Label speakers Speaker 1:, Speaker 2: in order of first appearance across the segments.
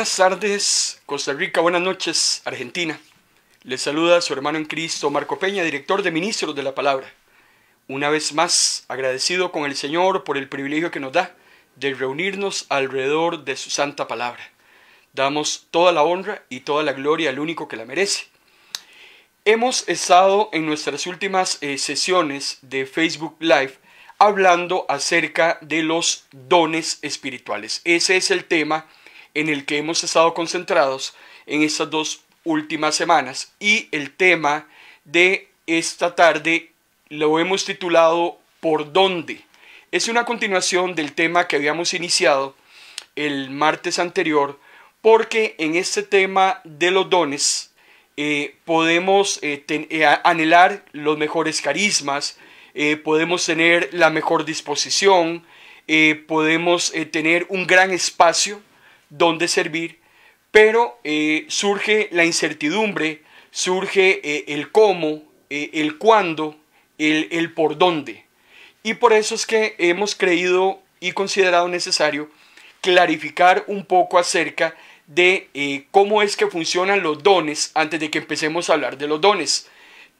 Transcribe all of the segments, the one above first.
Speaker 1: buenas tardes, Costa Rica, buenas noches, Argentina. Les saluda su hermano en Cristo, Marco Peña, director de Ministros de la Palabra. Una vez más, agradecido con el Señor por el privilegio que nos da de reunirnos alrededor de su santa palabra. Damos toda la honra y toda la gloria al único que la merece. Hemos estado en nuestras últimas eh, sesiones de Facebook Live hablando acerca de los dones espirituales. Ese es el tema en el que hemos estado concentrados en estas dos últimas semanas. Y el tema de esta tarde lo hemos titulado ¿Por dónde? Es una continuación del tema que habíamos iniciado el martes anterior, porque en este tema de los dones eh, podemos eh, eh, anhelar los mejores carismas, podemos tener la mejor disposición, podemos tener un gran espacio dónde servir, pero eh, surge la incertidumbre, surge eh, el cómo, eh, el cuándo, el, el por dónde. Y por eso es que hemos creído y considerado necesario clarificar un poco acerca de cómo es que funcionan los dones antes de que empecemos a hablar de los dones.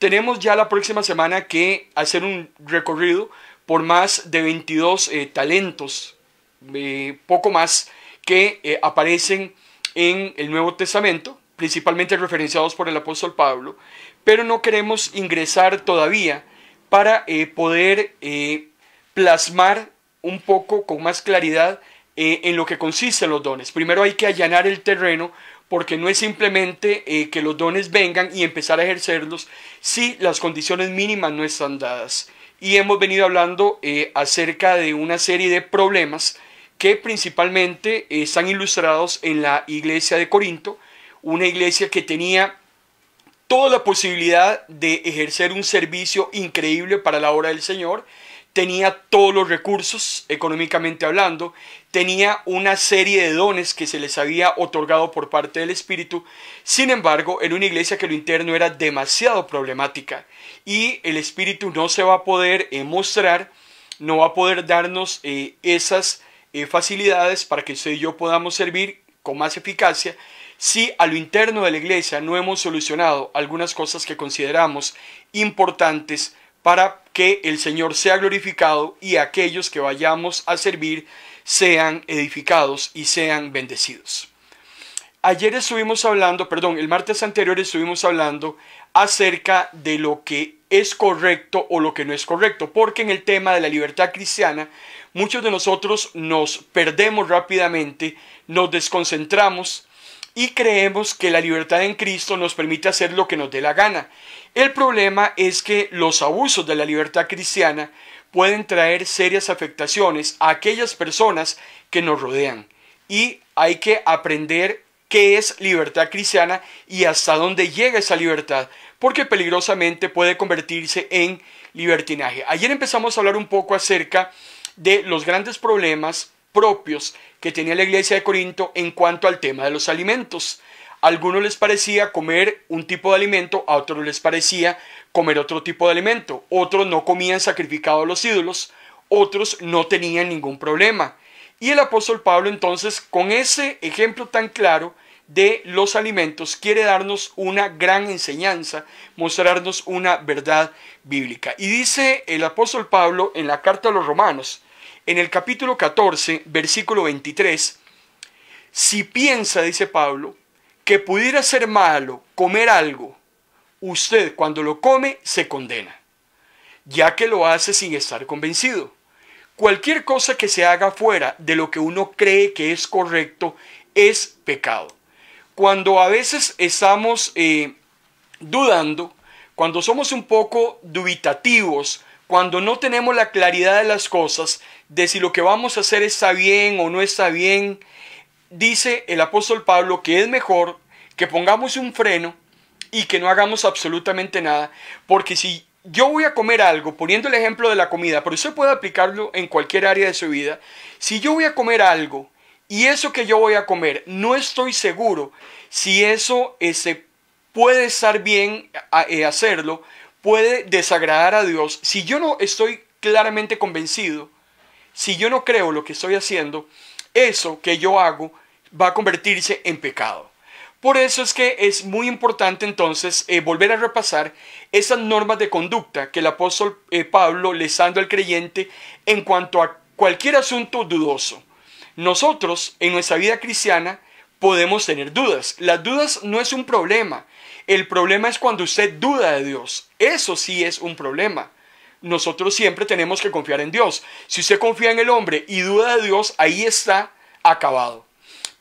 Speaker 1: Tenemos ya la próxima semana que hacer un recorrido por más de 22 talentos, poco más que eh, aparecen en el Nuevo Testamento, principalmente referenciados por el apóstol Pablo, pero no queremos ingresar todavía para eh, poder eh, plasmar un poco con más claridad en lo que consisten los dones. Primero hay que allanar el terreno porque no es simplemente que los dones vengan y empezar a ejercerlos si las condiciones mínimas no están dadas. Y hemos venido hablando acerca de una serie de problemas que principalmente eh, están ilustrados en la iglesia de Corinto, una iglesia que tenía toda la posibilidad de ejercer un servicio increíble para la obra del Señor, tenía todos los recursos económicamente hablando, tenía una serie de dones que se les había otorgado por parte del Espíritu, sin embargo, era una iglesia que lo interno era demasiado problemática y el Espíritu no se va a poder eh, mostrar, no va a poder darnos eh, esas facilidades para que usted y yo podamos servir con más eficacia si a lo interno de la iglesia no hemos solucionado algunas cosas que consideramos importantes para que el Señor sea glorificado y aquellos que vayamos a servir sean edificados y sean bendecidos. Ayer estuvimos hablando, perdón, el martes anterior estuvimos hablando acerca de lo que es correcto o lo que no es correcto, porque en el tema de la libertad cristiana muchos de nosotros nos perdemos rápidamente, nos desconcentramos y creemos que la libertad en Cristo nos permite hacer lo que nos dé la gana. El problema es que los abusos de la libertad cristiana pueden traer serias afectaciones a aquellas personas que nos rodean. Y hay que aprender qué es libertad cristiana y hasta dónde llega esa libertad, porque peligrosamente puede convertirse en libertinaje. Ayer empezamos a hablar un poco acerca de los grandes problemas propios que tenía la iglesia de Corinto en cuanto al tema de los alimentos. algunos les parecía comer un tipo de alimento, a otros les parecía comer otro tipo de alimento, otros no comían sacrificado a los ídolos, otros no tenían ningún problema. Y el apóstol Pablo entonces, con ese ejemplo tan claro de los alimentos, quiere darnos una gran enseñanza, mostrarnos una verdad bíblica. Y dice el apóstol Pablo en la carta a los romanos, en el capítulo 14, versículo 23, si piensa, dice Pablo, que pudiera ser malo comer algo, usted cuando lo come se condena, ya que lo hace sin estar convencido. Cualquier cosa que se haga fuera de lo que uno cree que es correcto es pecado. Cuando a veces estamos eh, dudando, cuando somos un poco dubitativos, cuando no tenemos la claridad de las cosas, de si lo que vamos a hacer está bien o no está bien, dice el apóstol Pablo que es mejor que pongamos un freno y que no hagamos absolutamente nada, porque si yo voy a comer algo, poniendo el ejemplo de la comida, pero usted puede aplicarlo en cualquier área de su vida, si yo voy a comer algo y eso que yo voy a comer, no estoy seguro si eso ese, puede estar bien eh, hacerlo, puede desagradar a Dios, si yo no estoy claramente convencido, si yo no creo lo que estoy haciendo, eso que yo hago va a convertirse en pecado. Por eso es que es muy importante entonces eh, volver a repasar esas normas de conducta que el apóstol eh, Pablo les dando al creyente en cuanto a cualquier asunto dudoso. Nosotros en nuestra vida cristiana podemos tener dudas. Las dudas no es un problema. El problema es cuando usted duda de Dios. Eso sí es un problema nosotros siempre tenemos que confiar en Dios. Si usted confía en el hombre y duda de Dios, ahí está acabado.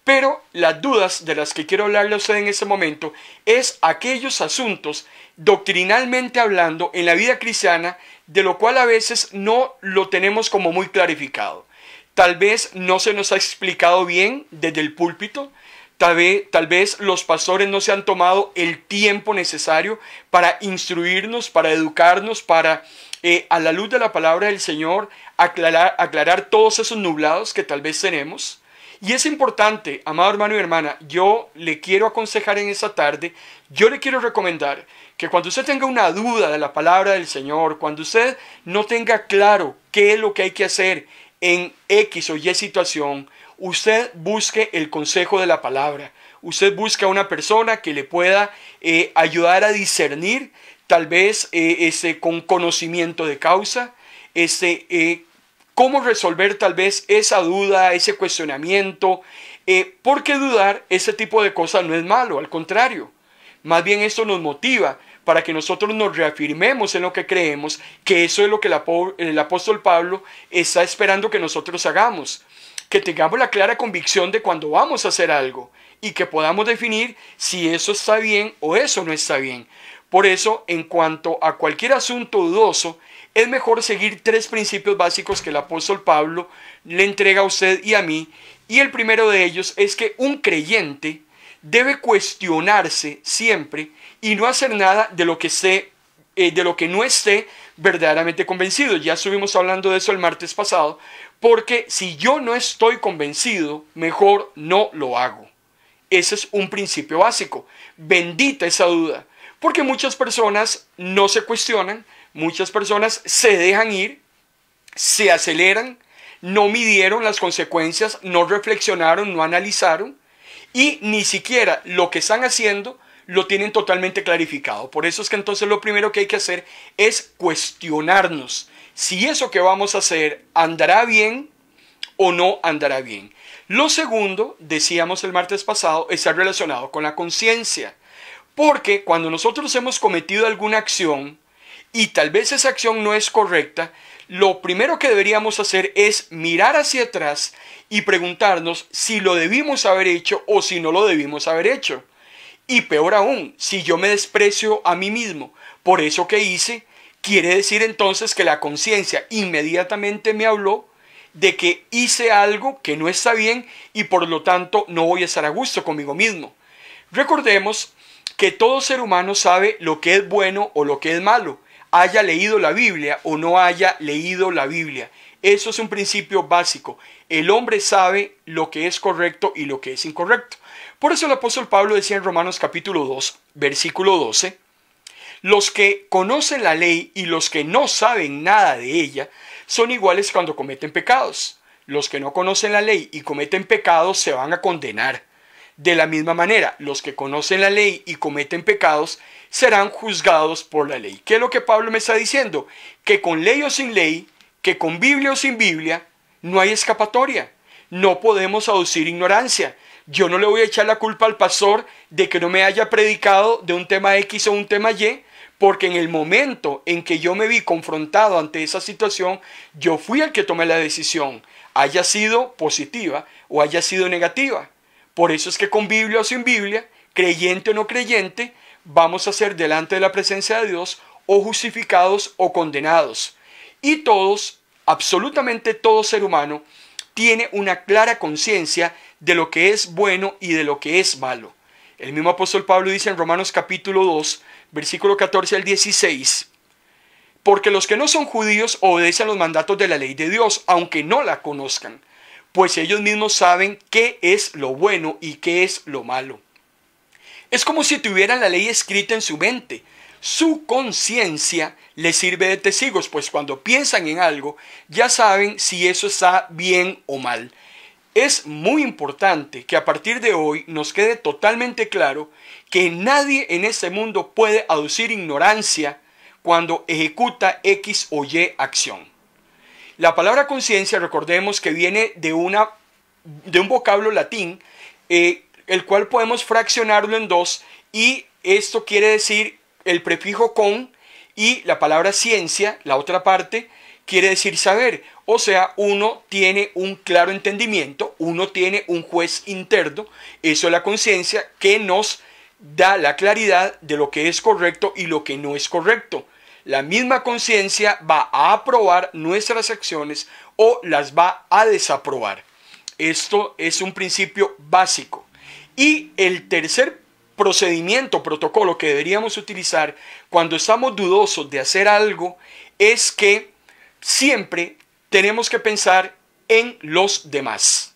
Speaker 1: Pero las dudas de las que quiero hablarle a usted en este momento es aquellos asuntos, doctrinalmente hablando, en la vida cristiana, de lo cual a veces no lo tenemos como muy clarificado. Tal vez no se nos ha explicado bien desde el púlpito, Tal vez, tal vez, los pastores no se han tomado el tiempo necesario para instruirnos, para educarnos, para eh, a la luz de la palabra del Señor, aclarar, todos esos nublados que tal vez tenemos. Y es importante, amado hermano y hermana, yo le quiero aconsejar en esta tarde, yo le quiero recomendar que cuando usted tenga una duda de la palabra del Señor, cuando usted no tenga claro qué es lo que hay que hacer en X o Y situación, usted busque el consejo de la palabra. Usted busca a una persona que le pueda eh, ayudar a discernir tal vez eh, ese, con conocimiento de causa, ese, eh, cómo resolver tal vez esa duda, ese cuestionamiento, eh, porque dudar ese tipo de cosas no es malo, al contrario, más bien eso nos motiva para que nosotros nos reafirmemos en lo que creemos, que eso es lo que el, el apóstol Pablo está esperando que nosotros hagamos, que tengamos la clara convicción de cuando vamos a hacer algo y que podamos definir si eso está bien o eso no está bien. Por eso, en cuanto a cualquier asunto dudoso, es mejor seguir tres principios básicos que el apóstol Pablo le entrega a usted y a mí. Y el primero de ellos es que un creyente debe cuestionarse siempre y no hacer nada de lo que esté, eh, de lo que no esté verdaderamente convencido. Ya estuvimos hablando de eso el martes pasado, porque si yo no estoy convencido, mejor no lo hago. Ese es un principio básico. Bendita esa duda. Porque muchas personas no se cuestionan, muchas personas se dejan ir, se aceleran, no midieron las consecuencias, no reflexionaron, no analizaron y ni siquiera lo que están haciendo lo tienen totalmente clarificado. Por eso es que entonces lo primero que hay que hacer es cuestionarnos si eso que vamos a hacer andará bien o no andará bien. Lo segundo, decíamos el martes pasado, está relacionado con la conciencia. Porque cuando nosotros hemos cometido alguna acción y tal vez esa acción no es correcta, lo primero que deberíamos hacer es mirar hacia atrás y preguntarnos si lo debimos haber hecho o si no lo debimos haber hecho. Y peor aún, si yo me desprecio a mí mismo por eso que hice, quiere decir entonces que la conciencia inmediatamente me habló de que hice algo que no está bien y por lo tanto no voy a estar a gusto conmigo mismo. Recordemos que todo ser humano sabe lo que es bueno o lo que es malo, haya leído la Biblia o no haya leído la Biblia. Eso es un principio básico. El hombre sabe lo que es correcto y lo que es incorrecto. Por eso el apóstol Pablo decía en Romanos capítulo 2, versículo 12, los que conocen la ley y los que no saben nada de ella son iguales cuando cometen pecados. Los que no conocen la ley y cometen pecados se van a condenar de la misma manera, los que conocen la ley y cometen pecados serán juzgados por la ley. ¿Qué es lo que Pablo me está diciendo? Que con ley o sin ley, que con Biblia o sin Biblia, no hay escapatoria. No podemos aducir ignorancia. Yo no le voy a echar la culpa al pastor de que no me haya predicado de un tema X o un tema Y, porque en el momento en que yo me vi confrontado ante esa situación, yo fui el que tomé la decisión, haya sido positiva o haya sido negativa. Por eso es que con Biblia o sin Biblia, creyente o no creyente, vamos a ser delante de la presencia de Dios o justificados o condenados. Y todos, absolutamente todo ser humano, tiene una clara conciencia de lo que es bueno y de lo que es malo. El mismo apóstol Pablo dice en Romanos capítulo 2, versículo 14 al 16, porque los que no son judíos obedecen los mandatos de la ley de Dios, aunque no la conozcan pues ellos mismos saben qué es lo bueno y qué es lo malo. Es como si tuvieran la ley escrita en su mente. Su conciencia les sirve de testigos, pues cuando piensan en algo ya saben si eso está bien o mal. Es muy importante que a partir de hoy nos quede totalmente claro que nadie en este mundo puede aducir ignorancia cuando ejecuta X o Y acción. La palabra conciencia, recordemos que viene de, una, de un vocablo latín, eh, el cual podemos fraccionarlo en dos y esto quiere decir el prefijo con y la palabra ciencia, la otra parte, quiere decir saber. O sea, uno tiene un claro entendimiento, uno tiene un juez interno, eso es la conciencia que nos da la claridad de lo que es correcto y lo que no es correcto la misma conciencia va a aprobar nuestras acciones o las va a desaprobar. Esto es un principio básico. Y el tercer procedimiento, protocolo que deberíamos utilizar cuando estamos dudosos de hacer algo es que siempre tenemos que pensar en los demás.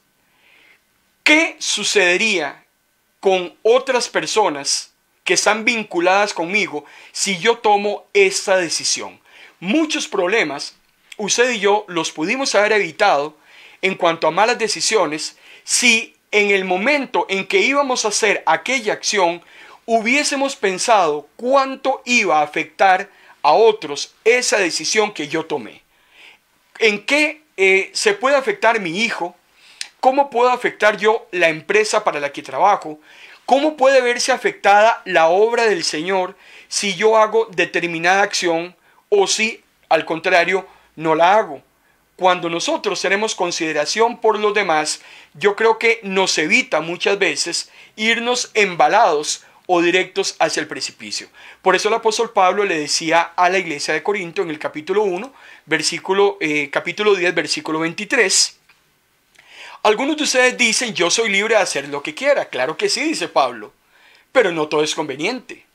Speaker 1: ¿Qué sucedería con otras personas que están vinculadas conmigo si yo tomo esta decisión. Muchos problemas usted y yo los pudimos haber evitado en cuanto a malas decisiones si en el momento en que íbamos a hacer aquella acción hubiésemos pensado cuánto iba a afectar a otros esa decisión que yo tomé. ¿En qué eh, se puede afectar mi hijo? ¿Cómo puedo afectar yo la empresa para la que trabajo? ¿Cómo puede verse afectada la obra del Señor si yo hago determinada acción o si, al contrario, no la hago? Cuando nosotros tenemos consideración por los demás, yo creo que nos evita muchas veces irnos embalados o directos hacia el precipicio. Por eso el apóstol Pablo le decía a la iglesia de Corinto en el capítulo 1, versículo, eh, capítulo 10, versículo 23, algunos de ustedes dicen, yo soy libre de hacer lo que quiera. Claro que sí, dice Pablo. Pero no todo es conveniente.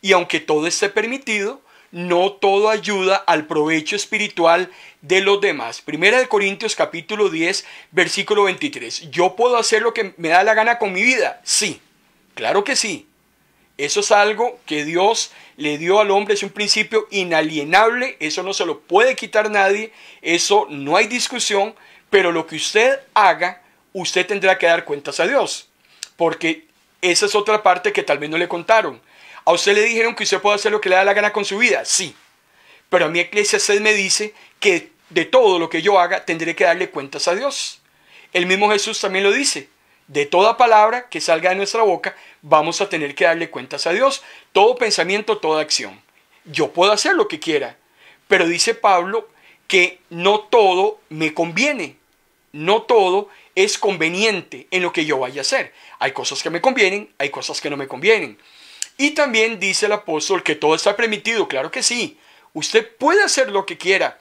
Speaker 1: Y aunque todo esté permitido, no todo ayuda al provecho espiritual de los demás. Primera de Corintios capítulo 10, versículo 23. Yo puedo hacer lo que me da la gana con mi vida. Sí, claro que sí. Eso es algo que Dios le dio al hombre, es un principio inalienable, eso no se lo puede quitar nadie, eso no hay discusión, pero lo que usted haga, usted tendrá que dar cuentas a Dios. Porque esa es otra parte que tal vez no le contaron. A usted le dijeron que usted puede hacer lo que le da la gana con su vida. Sí. Pero a mi usted me dice que de todo lo que yo haga tendré que darle cuentas a Dios. El mismo Jesús también lo dice. De toda palabra que salga de nuestra boca, vamos a tener que darle cuentas a Dios. Todo pensamiento, toda acción. Yo puedo hacer lo que quiera. Pero dice Pablo que no todo me conviene no todo es conveniente en lo que yo vaya a hacer. Hay cosas que me convienen, hay cosas que no me convienen. Y también dice el apóstol que todo está permitido, claro que sí. Usted puede hacer lo que quiera,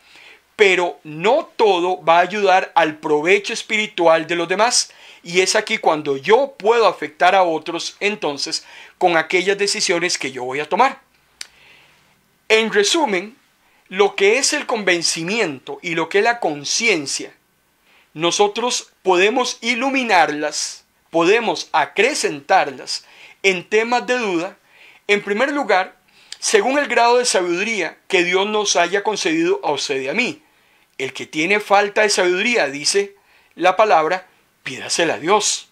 Speaker 1: pero no todo va a ayudar al provecho espiritual de los demás. Y es aquí cuando yo puedo afectar a otros entonces con aquellas decisiones que yo voy a tomar. En resumen, lo que es el convencimiento y lo que es la conciencia nosotros podemos iluminarlas, podemos acrecentarlas en temas de duda, en primer lugar, según el grado de sabiduría que Dios nos haya concedido a usted y a mí. El que tiene falta de sabiduría, dice la palabra, pídasela a Dios.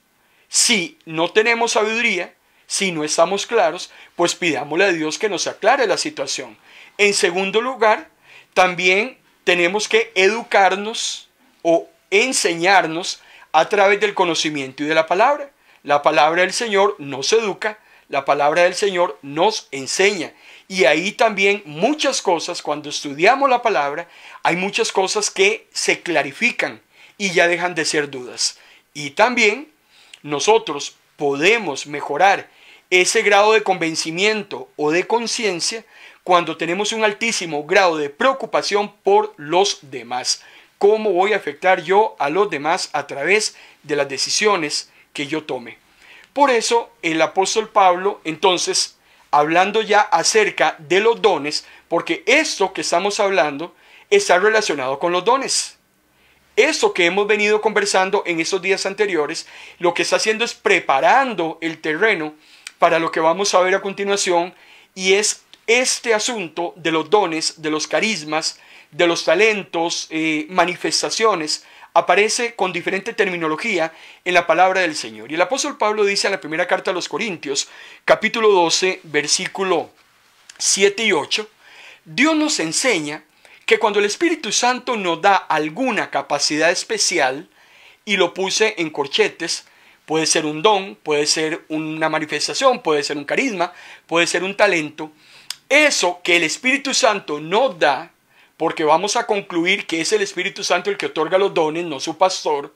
Speaker 1: Si no tenemos sabiduría, si no estamos claros, pues pidámosle a Dios que nos aclare la situación. En segundo lugar, también tenemos que educarnos o enseñarnos a través del conocimiento y de la palabra. La palabra del Señor nos educa, la palabra del Señor nos enseña. Y ahí también muchas cosas, cuando estudiamos la palabra, hay muchas cosas que se clarifican y ya dejan de ser dudas. Y también nosotros podemos mejorar ese grado de convencimiento o de conciencia cuando tenemos un altísimo grado de preocupación por los demás cómo voy a afectar yo a los demás a través de las decisiones que yo tome. Por eso el apóstol Pablo, entonces, hablando ya acerca de los dones, porque esto que estamos hablando está relacionado con los dones. Eso que hemos venido conversando en esos días anteriores, lo que está haciendo es preparando el terreno para lo que vamos a ver a continuación, y es este asunto de los dones, de los carismas, de los talentos, eh, manifestaciones, aparece con diferente terminología en la palabra del Señor. Y el apóstol Pablo dice en la primera carta a los Corintios, capítulo 12, versículo 7 y 8, Dios nos enseña que cuando el Espíritu Santo nos da alguna capacidad especial, y lo puse en corchetes, puede ser un don, puede ser una manifestación, puede ser un carisma, puede ser un talento, eso que el Espíritu Santo nos da, porque vamos a concluir que es el Espíritu Santo el que otorga los dones, no su pastor,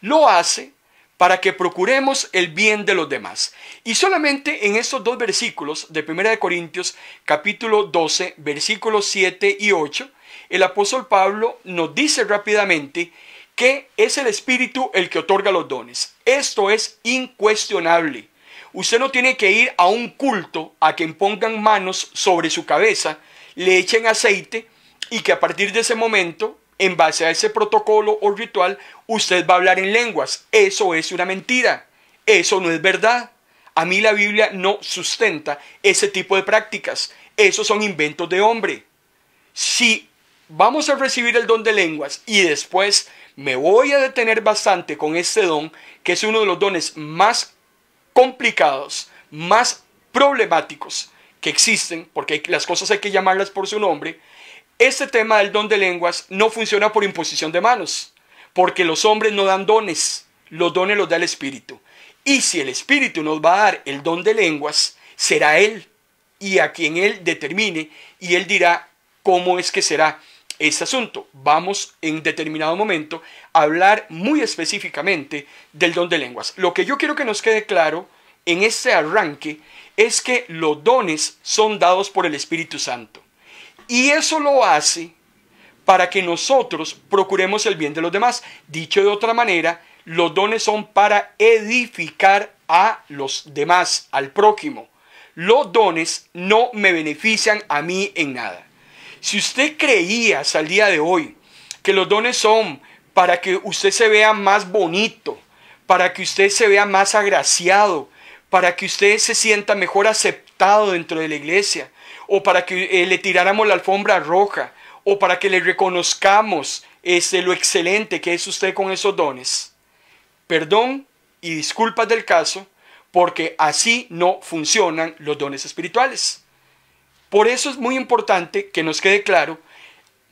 Speaker 1: lo hace para que procuremos el bien de los demás. Y solamente en estos dos versículos de 1 de Corintios capítulo 12, versículos 7 y 8, el apóstol Pablo nos dice rápidamente que es el Espíritu el que otorga los dones. Esto es incuestionable. Usted no tiene que ir a un culto a quien pongan manos sobre su cabeza, le echen aceite y que a partir de ese momento, en base a ese protocolo o ritual, usted va a hablar en lenguas. Eso es una mentira. Eso no es verdad. A mí la Biblia no sustenta ese tipo de prácticas. Esos son inventos de hombre. Si vamos a recibir el don de lenguas y después me voy a detener bastante con este don, que es uno de los dones más complicados, más problemáticos que existen, porque las cosas hay que llamarlas por su nombre, este tema del don de lenguas no funciona por imposición de manos, porque los hombres no dan dones, los dones los da el Espíritu. Y si el Espíritu nos va a dar el don de lenguas, será Él y a quien Él determine, y Él dirá cómo es que será este asunto. Vamos en determinado momento a hablar muy específicamente del don de lenguas. Lo que yo quiero que nos quede claro en este arranque es que los dones son dados por el Espíritu Santo. Y eso lo hace para que nosotros procuremos el bien de los demás. Dicho de otra manera, los dones son para edificar a los demás, al prójimo. Los dones no me benefician a mí en nada. Si usted creía hasta el día de hoy que los dones son para que usted se vea más bonito, para que usted se vea más agraciado, para que usted se sienta mejor aceptado dentro de la iglesia, o para que eh, le tiráramos la alfombra roja, o para que le reconozcamos este, lo excelente que es usted con esos dones. Perdón y disculpas del caso, porque así no funcionan los dones espirituales. Por eso es muy importante que nos quede claro,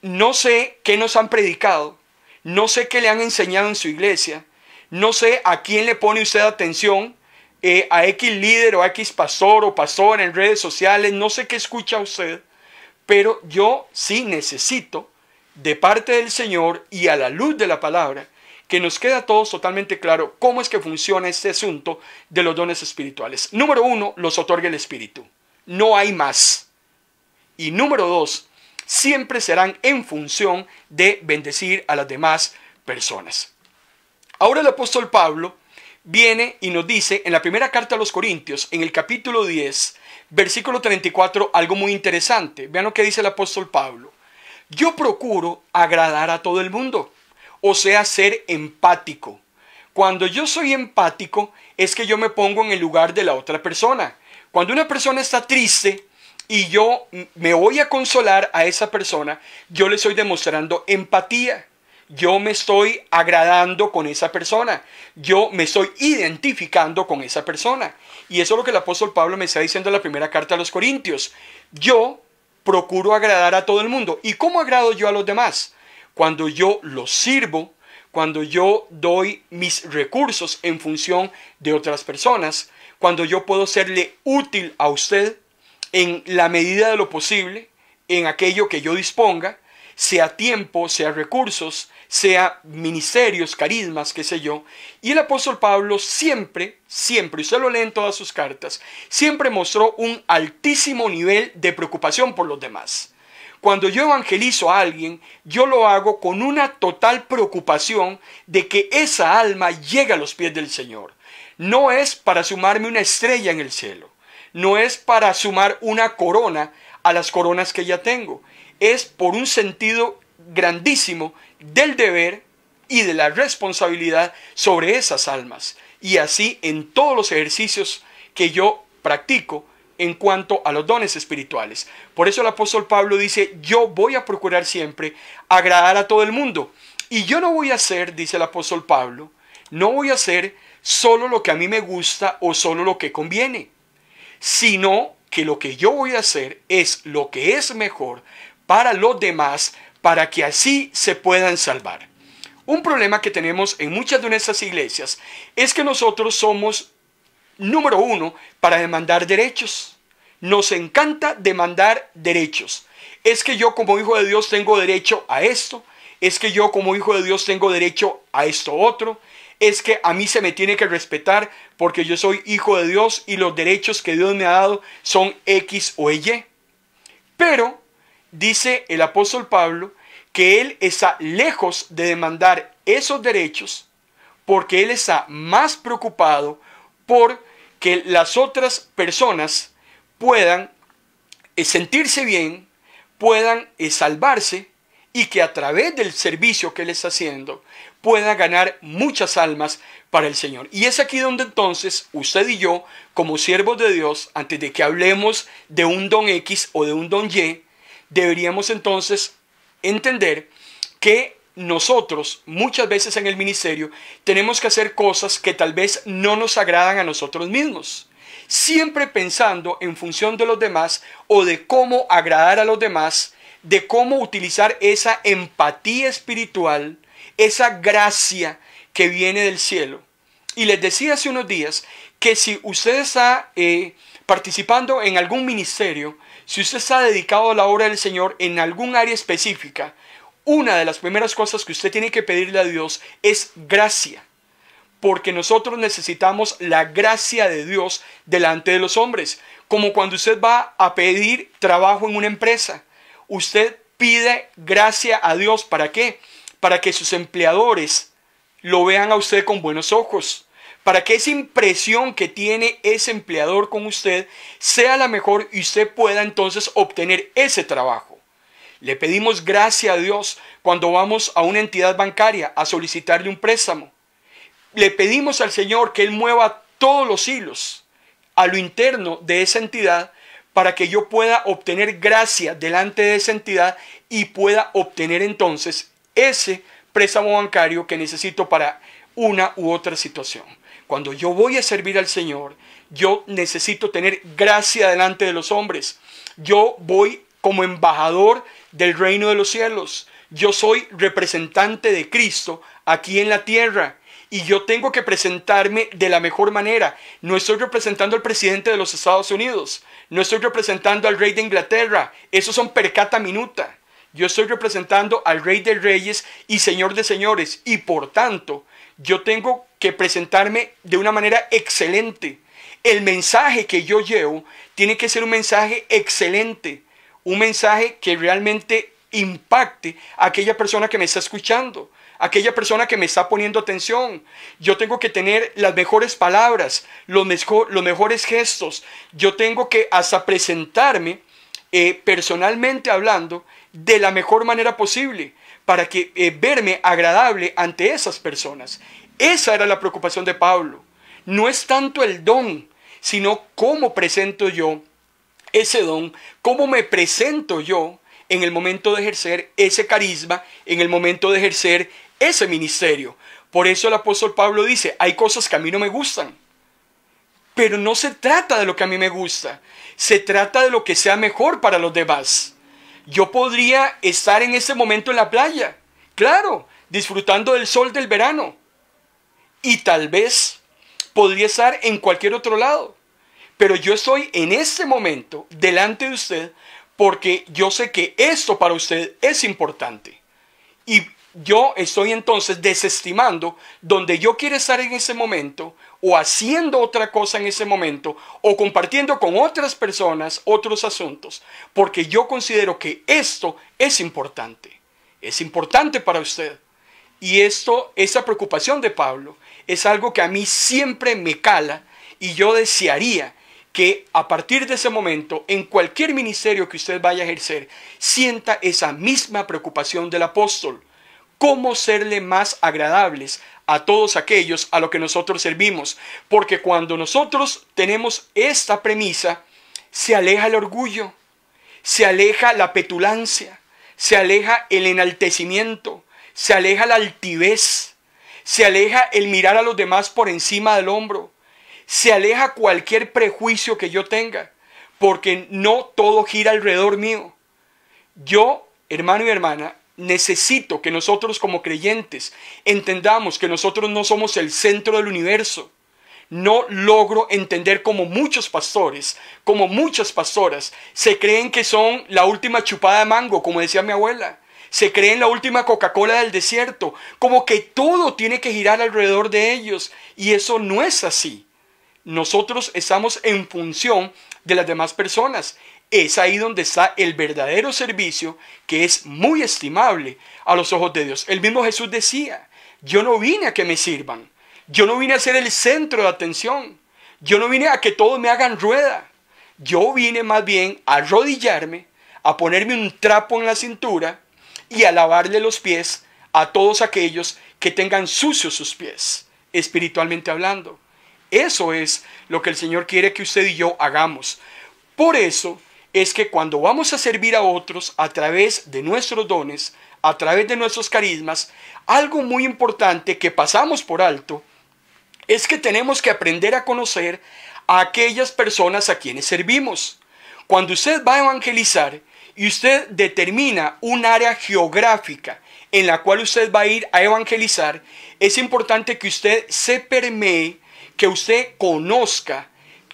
Speaker 1: no sé qué nos han predicado, no sé qué le han enseñado en su iglesia, no sé a quién le pone usted atención, eh, a X líder o a X pastor o pastor en redes sociales, no sé qué escucha usted, pero yo sí necesito de parte del Señor y a la luz de la palabra que nos queda a todos totalmente claro cómo es que funciona este asunto de los dones espirituales. Número uno, los otorga el Espíritu. No hay más. Y número dos, siempre serán en función de bendecir a las demás personas. Ahora el apóstol Pablo viene y nos dice en la primera carta a los Corintios, en el capítulo 10, versículo 34, algo muy interesante. Vean lo que dice el apóstol Pablo. Yo procuro agradar a todo el mundo, o sea, ser empático. Cuando yo soy empático es que yo me pongo en el lugar de la otra persona. Cuando una persona está triste y yo me voy a consolar a esa persona, yo le estoy demostrando empatía. Yo me estoy agradando con esa persona. Yo me estoy identificando con esa persona. Y eso es lo que el apóstol Pablo me está diciendo en la primera carta a los Corintios. Yo procuro agradar a todo el mundo. ¿Y cómo agrado yo a los demás? Cuando yo los sirvo, cuando yo doy mis recursos en función de otras personas, cuando yo puedo serle útil a usted en la medida de lo posible, en aquello que yo disponga, sea tiempo, sea recursos, sea ministerios, carismas, qué sé yo. Y el apóstol Pablo siempre, siempre, y se lo lee en todas sus cartas, siempre mostró un altísimo nivel de preocupación por los demás. Cuando yo evangelizo a alguien, yo lo hago con una total preocupación de que esa alma llegue a los pies del Señor. No es para sumarme una estrella en el cielo, no es para sumar una corona a las coronas que ya tengo, es por un sentido grandísimo del deber y de la responsabilidad sobre esas almas. Y así en todos los ejercicios que yo practico en cuanto a los dones espirituales. Por eso el apóstol Pablo dice, yo voy a procurar siempre agradar a todo el mundo. Y yo no voy a hacer, dice el apóstol Pablo, no voy a hacer solo lo que a mí me gusta o solo lo que conviene, sino que lo que yo voy a hacer es lo que es mejor para los demás para que así se puedan salvar. Un problema que tenemos en muchas de nuestras iglesias es que nosotros somos número uno para demandar derechos. Nos encanta demandar derechos. Es que yo como hijo de Dios tengo derecho a esto. Es que yo como hijo de Dios tengo derecho a esto otro. Es que a mí se me tiene que respetar porque yo soy hijo de Dios y los derechos que Dios me ha dado son X o Y. Pero dice el apóstol Pablo que él está lejos de demandar esos derechos porque él está más preocupado por que las otras personas puedan eh, sentirse bien, puedan eh, salvarse y que a través del servicio que él está haciendo pueda ganar muchas almas para el Señor. Y es aquí donde entonces usted y yo, como siervos de Dios, antes de que hablemos de un don X o de un don Y, deberíamos entonces entender que nosotros muchas veces en el ministerio tenemos que hacer cosas que tal vez no nos agradan a nosotros mismos. Siempre pensando en función de los demás o de cómo agradar a los demás, de cómo utilizar esa empatía espiritual, esa gracia que viene del cielo. Y les decía hace unos días que si usted está eh, participando en algún ministerio, si usted está dedicado a la obra del Señor en algún área específica, una de las primeras cosas que usted tiene que pedirle a Dios es gracia. Porque nosotros necesitamos la gracia de Dios delante de los hombres. Como cuando usted va a pedir trabajo en una empresa. Usted pide gracia a Dios. ¿Para qué? Para que sus empleadores lo vean a usted con buenos ojos para que esa impresión que tiene ese empleador con usted sea la mejor y usted pueda entonces obtener ese trabajo. Le pedimos gracia a Dios cuando vamos a una entidad bancaria a solicitarle un préstamo. Le pedimos al Señor que Él mueva todos los hilos a lo interno de esa entidad para que yo pueda obtener gracia delante de esa entidad y pueda obtener entonces ese préstamo bancario que necesito para una u otra situación. Cuando yo voy a servir al Señor, yo necesito tener gracia delante de los hombres. Yo voy como embajador del reino de los cielos. Yo soy representante de Cristo aquí en la tierra y yo tengo que presentarme de la mejor manera. No estoy representando al presidente de los Estados Unidos, no estoy representando al rey de Inglaterra, esos son percata minuta. Yo estoy representando al rey de reyes y señor de señores y por tanto yo tengo presentarme de una manera excelente. El mensaje que yo llevo tiene que ser un mensaje excelente, un mensaje que realmente impacte a aquella persona que me está escuchando, aquella persona que me está poniendo atención. Yo tengo que tener las mejores palabras, los, mejor los mejores gestos. Yo tengo que hasta presentarme eh, personalmente hablando de la mejor manera posible para que eh, verme agradable ante esas personas. Esa era la preocupación de Pablo. No es tanto el don, sino cómo presento yo ese don, cómo me presento yo en el momento de ejercer ese carisma, en el momento de ejercer ese ministerio. Por eso el apóstol Pablo dice, hay cosas que a mí no me gustan, pero no se trata de lo que a mí me gusta, se trata de lo que sea mejor para los demás. Yo podría estar en ese momento en la playa, claro, disfrutando del sol del verano, y tal vez podría estar en cualquier otro lado. Pero yo estoy en este momento delante de usted porque yo sé que esto para usted es importante. Y yo estoy entonces desestimando donde yo quiero estar en ese momento o haciendo otra cosa en ese momento o compartiendo con otras personas otros asuntos, porque yo considero que esto es importante. Es importante para usted. Y esto, esa preocupación de Pablo es algo que a mí siempre me cala y yo desearía que a partir de ese momento, en cualquier ministerio que usted vaya a ejercer, sienta esa misma preocupación del apóstol. ¿Cómo serle más agradables a todos aquellos a los que nosotros servimos? Porque cuando nosotros tenemos esta premisa, se aleja el orgullo, se aleja la petulancia, se aleja el enaltecimiento, se aleja la altivez se aleja el mirar a los demás por encima del hombro. Se aleja cualquier prejuicio que yo tenga, porque no todo gira alrededor mío. Yo, hermano y hermana, necesito que nosotros como creyentes entendamos que nosotros no somos el centro del universo. No logro entender como muchos pastores, como muchas pastoras, se creen que son la última chupada de mango, como decía mi abuela se cree en la última Coca-Cola del desierto, como que todo tiene que girar alrededor de ellos y eso no es así. Nosotros estamos en función de las demás personas. Es ahí donde está el verdadero servicio que es muy estimable a los ojos de Dios. El mismo Jesús decía, yo no vine a que me sirvan, yo no vine a ser el centro de atención, yo no vine a que todos me hagan rueda, yo vine más bien a arrodillarme, a ponerme un trapo en la cintura y a lavarle los pies a todos aquellos que tengan sucios sus pies, espiritualmente hablando. Eso es lo que el Señor quiere que usted y yo hagamos. Por eso es que cuando vamos a servir a otros a través de nuestros dones, a través de nuestros carismas, algo muy importante que pasamos por alto es que tenemos que aprender a conocer a aquellas personas a quienes servimos. Cuando usted va a evangelizar, y usted determina un área geográfica en la cual usted va a ir a evangelizar, es importante que usted se permee, que usted conozca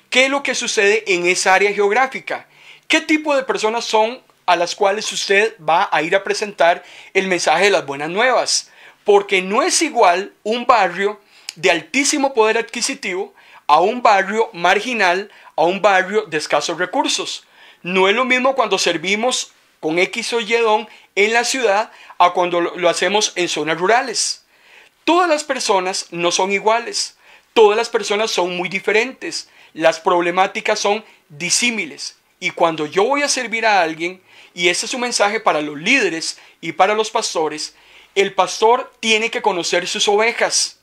Speaker 1: qué es lo que sucede en esa área geográfica, qué tipo de personas son a las cuales usted va a ir a presentar el mensaje de las buenas nuevas, porque no es igual un barrio de altísimo poder adquisitivo a un barrio marginal, a un barrio de escasos recursos. No es lo mismo cuando servimos con X o Y en la ciudad a cuando lo hacemos en zonas rurales. Todas las personas no son iguales, todas las personas son muy diferentes, las problemáticas son disímiles. Y cuando yo voy a servir a alguien, y ese es un mensaje para los líderes y para los pastores, el pastor tiene que conocer sus ovejas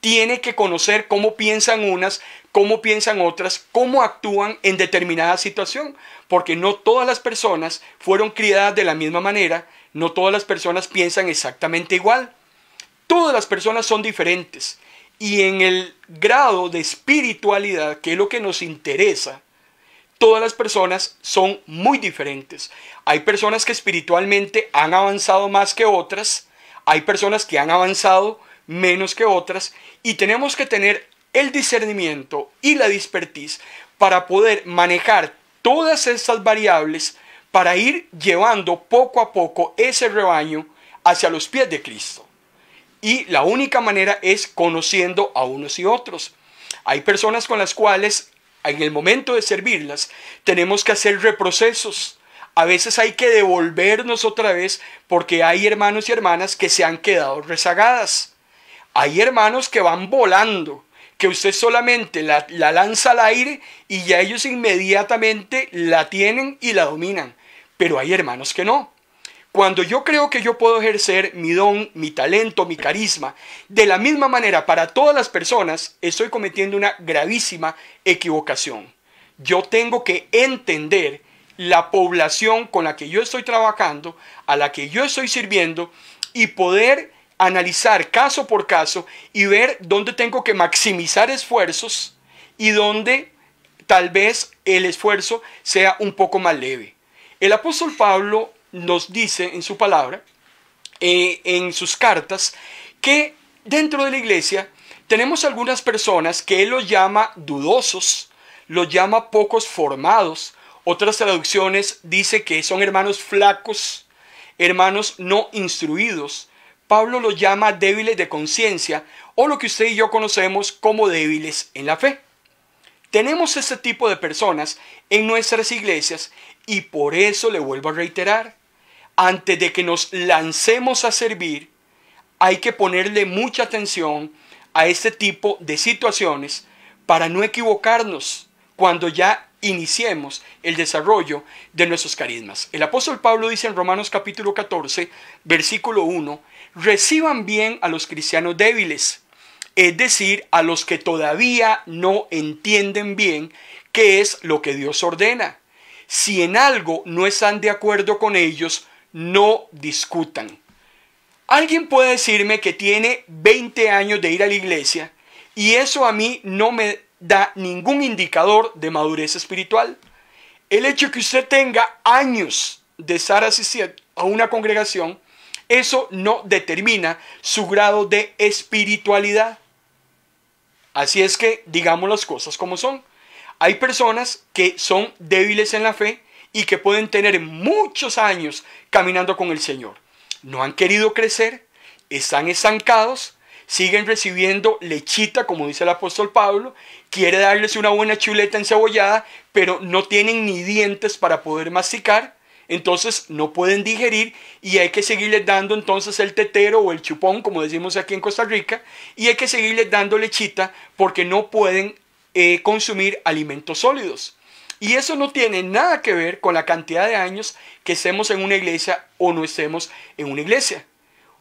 Speaker 1: tiene que conocer cómo piensan unas, cómo piensan otras, cómo actúan en determinada situación, porque no todas las personas fueron criadas de la misma manera, no todas las personas piensan exactamente igual. Todas las personas son diferentes y en el grado de espiritualidad, que es lo que nos interesa, todas las personas son muy diferentes. Hay personas que espiritualmente han avanzado más que otras, hay personas que han avanzado menos que otras y tenemos que tener el discernimiento y la dispertiz para poder manejar todas estas variables para ir llevando poco a poco ese rebaño hacia los pies de Cristo. Y la única manera es conociendo a unos y otros. Hay personas con las cuales en el momento de servirlas tenemos que hacer reprocesos. A veces hay que devolvernos otra vez porque hay hermanos y hermanas que se han quedado rezagadas. Hay hermanos que van volando, que usted solamente la, lanza al aire y ya ellos inmediatamente la tienen y la dominan. Pero hay hermanos que no. Cuando yo creo que yo puedo ejercer mi don, mi talento, mi carisma, de la misma manera para todas las personas, estoy cometiendo una gravísima equivocación. Yo tengo que entender la población con la que yo estoy trabajando, a la que yo estoy sirviendo y poder analizar caso por caso y ver dónde tengo que maximizar esfuerzos y dónde tal vez el esfuerzo sea un poco más leve. El apóstol Pablo nos dice en su palabra, eh, en sus cartas, que dentro de la iglesia tenemos algunas personas que él los llama dudosos, los llama pocos formados, otras traducciones dice que son hermanos flacos, hermanos no instruidos, Pablo los llama débiles de conciencia o lo que usted y yo conocemos como débiles en la fe. Tenemos este tipo de personas en nuestras iglesias y por eso le vuelvo a reiterar, antes de que nos lancemos a servir, hay que ponerle mucha atención a este tipo de situaciones para no equivocarnos cuando ya iniciemos el desarrollo de nuestros carismas. El apóstol Pablo dice en Romanos capítulo 14, versículo 1, reciban bien a los cristianos débiles, es decir, a los que todavía no entienden bien qué es lo que Dios ordena. Si en algo no están de acuerdo con ellos, no discutan. Alguien puede decirme que tiene 20 años de ir a la iglesia y eso a mí no me da ningún indicador de madurez espiritual. El hecho que usted tenga años de estar asistiendo a una congregación eso no determina su grado de espiritualidad. Así es que digamos las cosas como son. Hay personas que son débiles en la fe y que pueden tener muchos años caminando con el Señor. No han querido crecer, están estancados, siguen recibiendo lechita, como dice el apóstol Pablo, quiere darles una buena chuleta encebollada, pero no tienen ni dientes para poder masticar entonces no pueden digerir y hay que seguirles dando entonces el tetero o el chupón, como decimos aquí en Costa Rica, y hay que seguirles dando lechita porque no pueden eh, consumir alimentos sólidos. Y eso no tiene nada que ver con la cantidad de años que estemos en una iglesia o no estemos en una iglesia.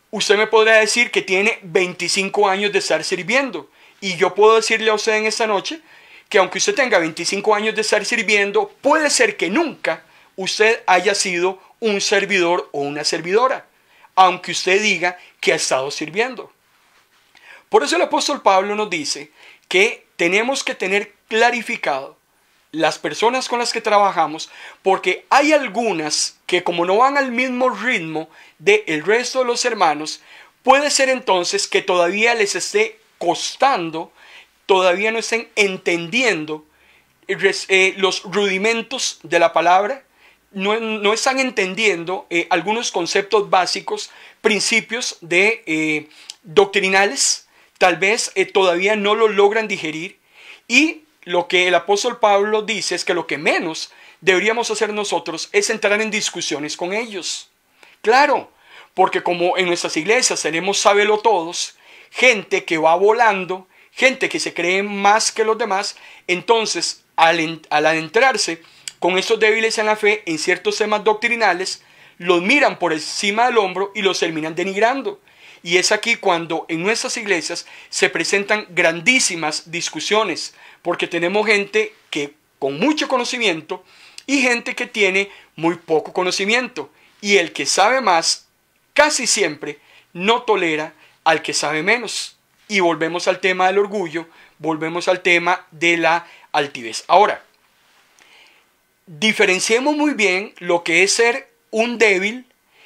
Speaker 1: Usted me podría decir que tiene 25 años de estar sirviendo. Y yo puedo decirle a usted en esta noche que aunque usted tenga 25 años de estar sirviendo, puede ser que nunca usted haya sido un servidor o una servidora, aunque usted diga que ha estado sirviendo. Por eso el apóstol Pablo nos dice que tenemos que tener clarificado las personas con las que trabajamos, porque hay algunas que como no van al mismo ritmo del el resto de los hermanos, puede ser entonces que todavía les esté costando, todavía no estén entendiendo eh, eh, los rudimentos de la palabra no, están entendiendo eh, algunos conceptos básicos, principios de, eh, doctrinales, tal vez eh, todavía no lo logran digerir. Y lo que el apóstol Pablo dice es que lo que menos deberíamos hacer nosotros es entrar en discusiones con ellos. Claro, porque como en nuestras iglesias tenemos sábelo todos, gente que va volando, gente que se cree más que los demás, entonces al, al adentrarse con esos débiles en la fe en ciertos temas doctrinales, los miran por encima del hombro y los terminan denigrando. Y es aquí cuando en nuestras iglesias se presentan grandísimas discusiones, porque tenemos gente que con mucho conocimiento y gente que tiene muy poco conocimiento. Y el que sabe más casi siempre no tolera al que sabe menos. Y volvemos al tema del orgullo, volvemos al tema de la altivez. Ahora, diferenciemos muy bien lo que es ser un débil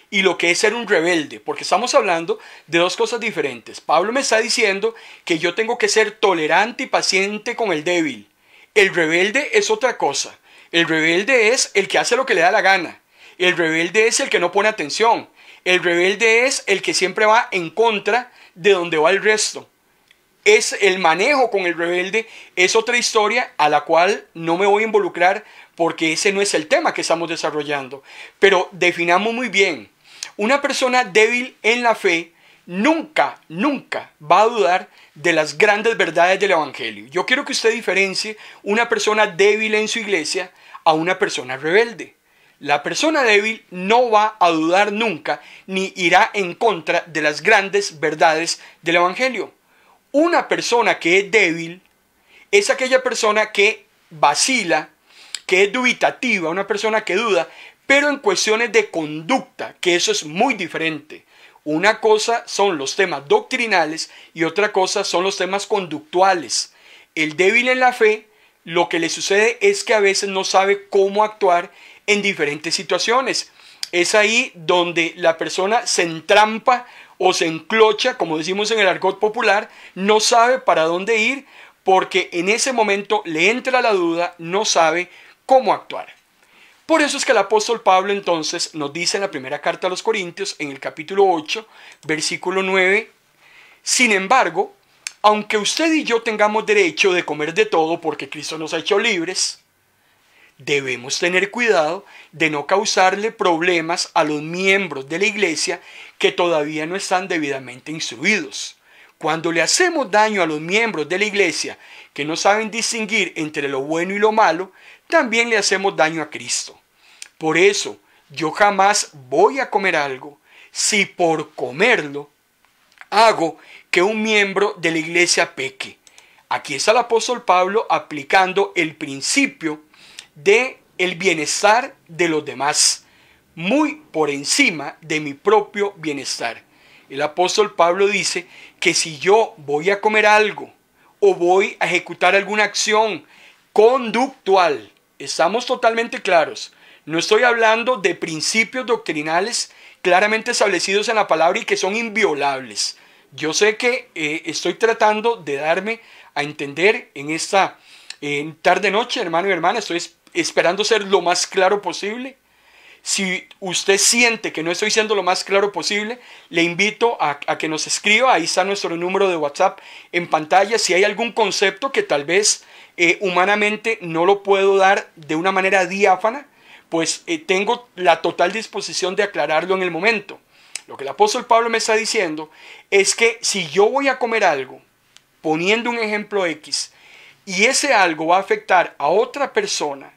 Speaker 1: y lo que es ser un rebelde, porque estamos hablando de dos cosas diferentes. Pablo me está diciendo que yo tengo que ser tolerante y paciente con el débil. El rebelde es otra cosa. El rebelde es el que hace lo que le da la gana. El rebelde es el que no pone atención. El rebelde es el que siempre va en contra de donde va el resto. Es el manejo con el rebelde es otra historia a la cual no me voy a involucrar porque ese no es el tema que estamos desarrollando. Pero definamos muy bien, una persona débil en la fe nunca, nunca va a dudar de las grandes verdades del Evangelio. Yo quiero que usted diferencie una persona débil en su iglesia a una persona rebelde. La persona débil no va a dudar nunca ni irá en contra de las grandes verdades del Evangelio. Una persona que es débil es aquella persona que vacila, que es dubitativa, una persona que duda, pero en cuestiones de conducta, que eso es muy diferente. Una cosa son los temas doctrinales y otra cosa son los temas conductuales. El débil en la fe, lo que le sucede es que a veces no sabe cómo actuar en diferentes situaciones. Es ahí donde la persona se entrampa o se enclocha, como decimos en el argot popular, no sabe para dónde ir porque en ese momento le entra la duda, no sabe cómo actuar. Por eso es que el apóstol Pablo entonces nos dice en la primera carta a los Corintios, en el capítulo 8, versículo 9, sin embargo, aunque usted y yo tengamos derecho de comer de todo porque Cristo nos ha hecho libres, debemos tener cuidado de no causarle problemas a los miembros de la iglesia que todavía no están debidamente instruidos. Cuando le hacemos daño a los miembros de la iglesia que no saben distinguir entre lo bueno y lo malo, también le hacemos daño a Cristo. Por eso, yo jamás voy a comer algo si por comerlo hago que un miembro de la iglesia peque. Aquí está el apóstol Pablo aplicando el principio de el bienestar de los demás, muy por encima de mi propio bienestar. El apóstol Pablo dice que si yo voy a comer algo o voy a ejecutar alguna acción conductual estamos totalmente claros. No estoy hablando de principios doctrinales claramente establecidos en la palabra y que son inviolables. Yo sé que eh, estoy tratando de darme a entender en esta tarde-noche, hermano y hermana. Estoy esperando ser lo más claro posible. Si usted siente que no estoy siendo lo más claro posible, le invito a, a, que nos escriba. Ahí está nuestro número de WhatsApp en pantalla. Si hay algún concepto que tal vez eh, humanamente no lo puedo dar de una manera diáfana, pues eh, tengo la total disposición de aclararlo en el momento. Lo que el apóstol Pablo me está diciendo es que si yo voy a comer algo, poniendo un ejemplo X, y ese algo va a afectar a otra persona,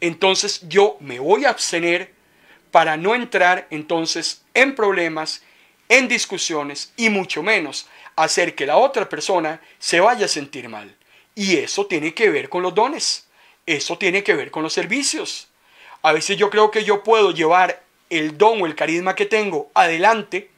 Speaker 1: entonces yo me voy a abstener para no entrar entonces en problemas, en discusiones y mucho menos hacer que la otra persona se vaya a sentir mal. Y eso tiene que ver con los dones, eso tiene que ver con los servicios. A veces yo creo que yo puedo llevar el don o el carisma que tengo adelante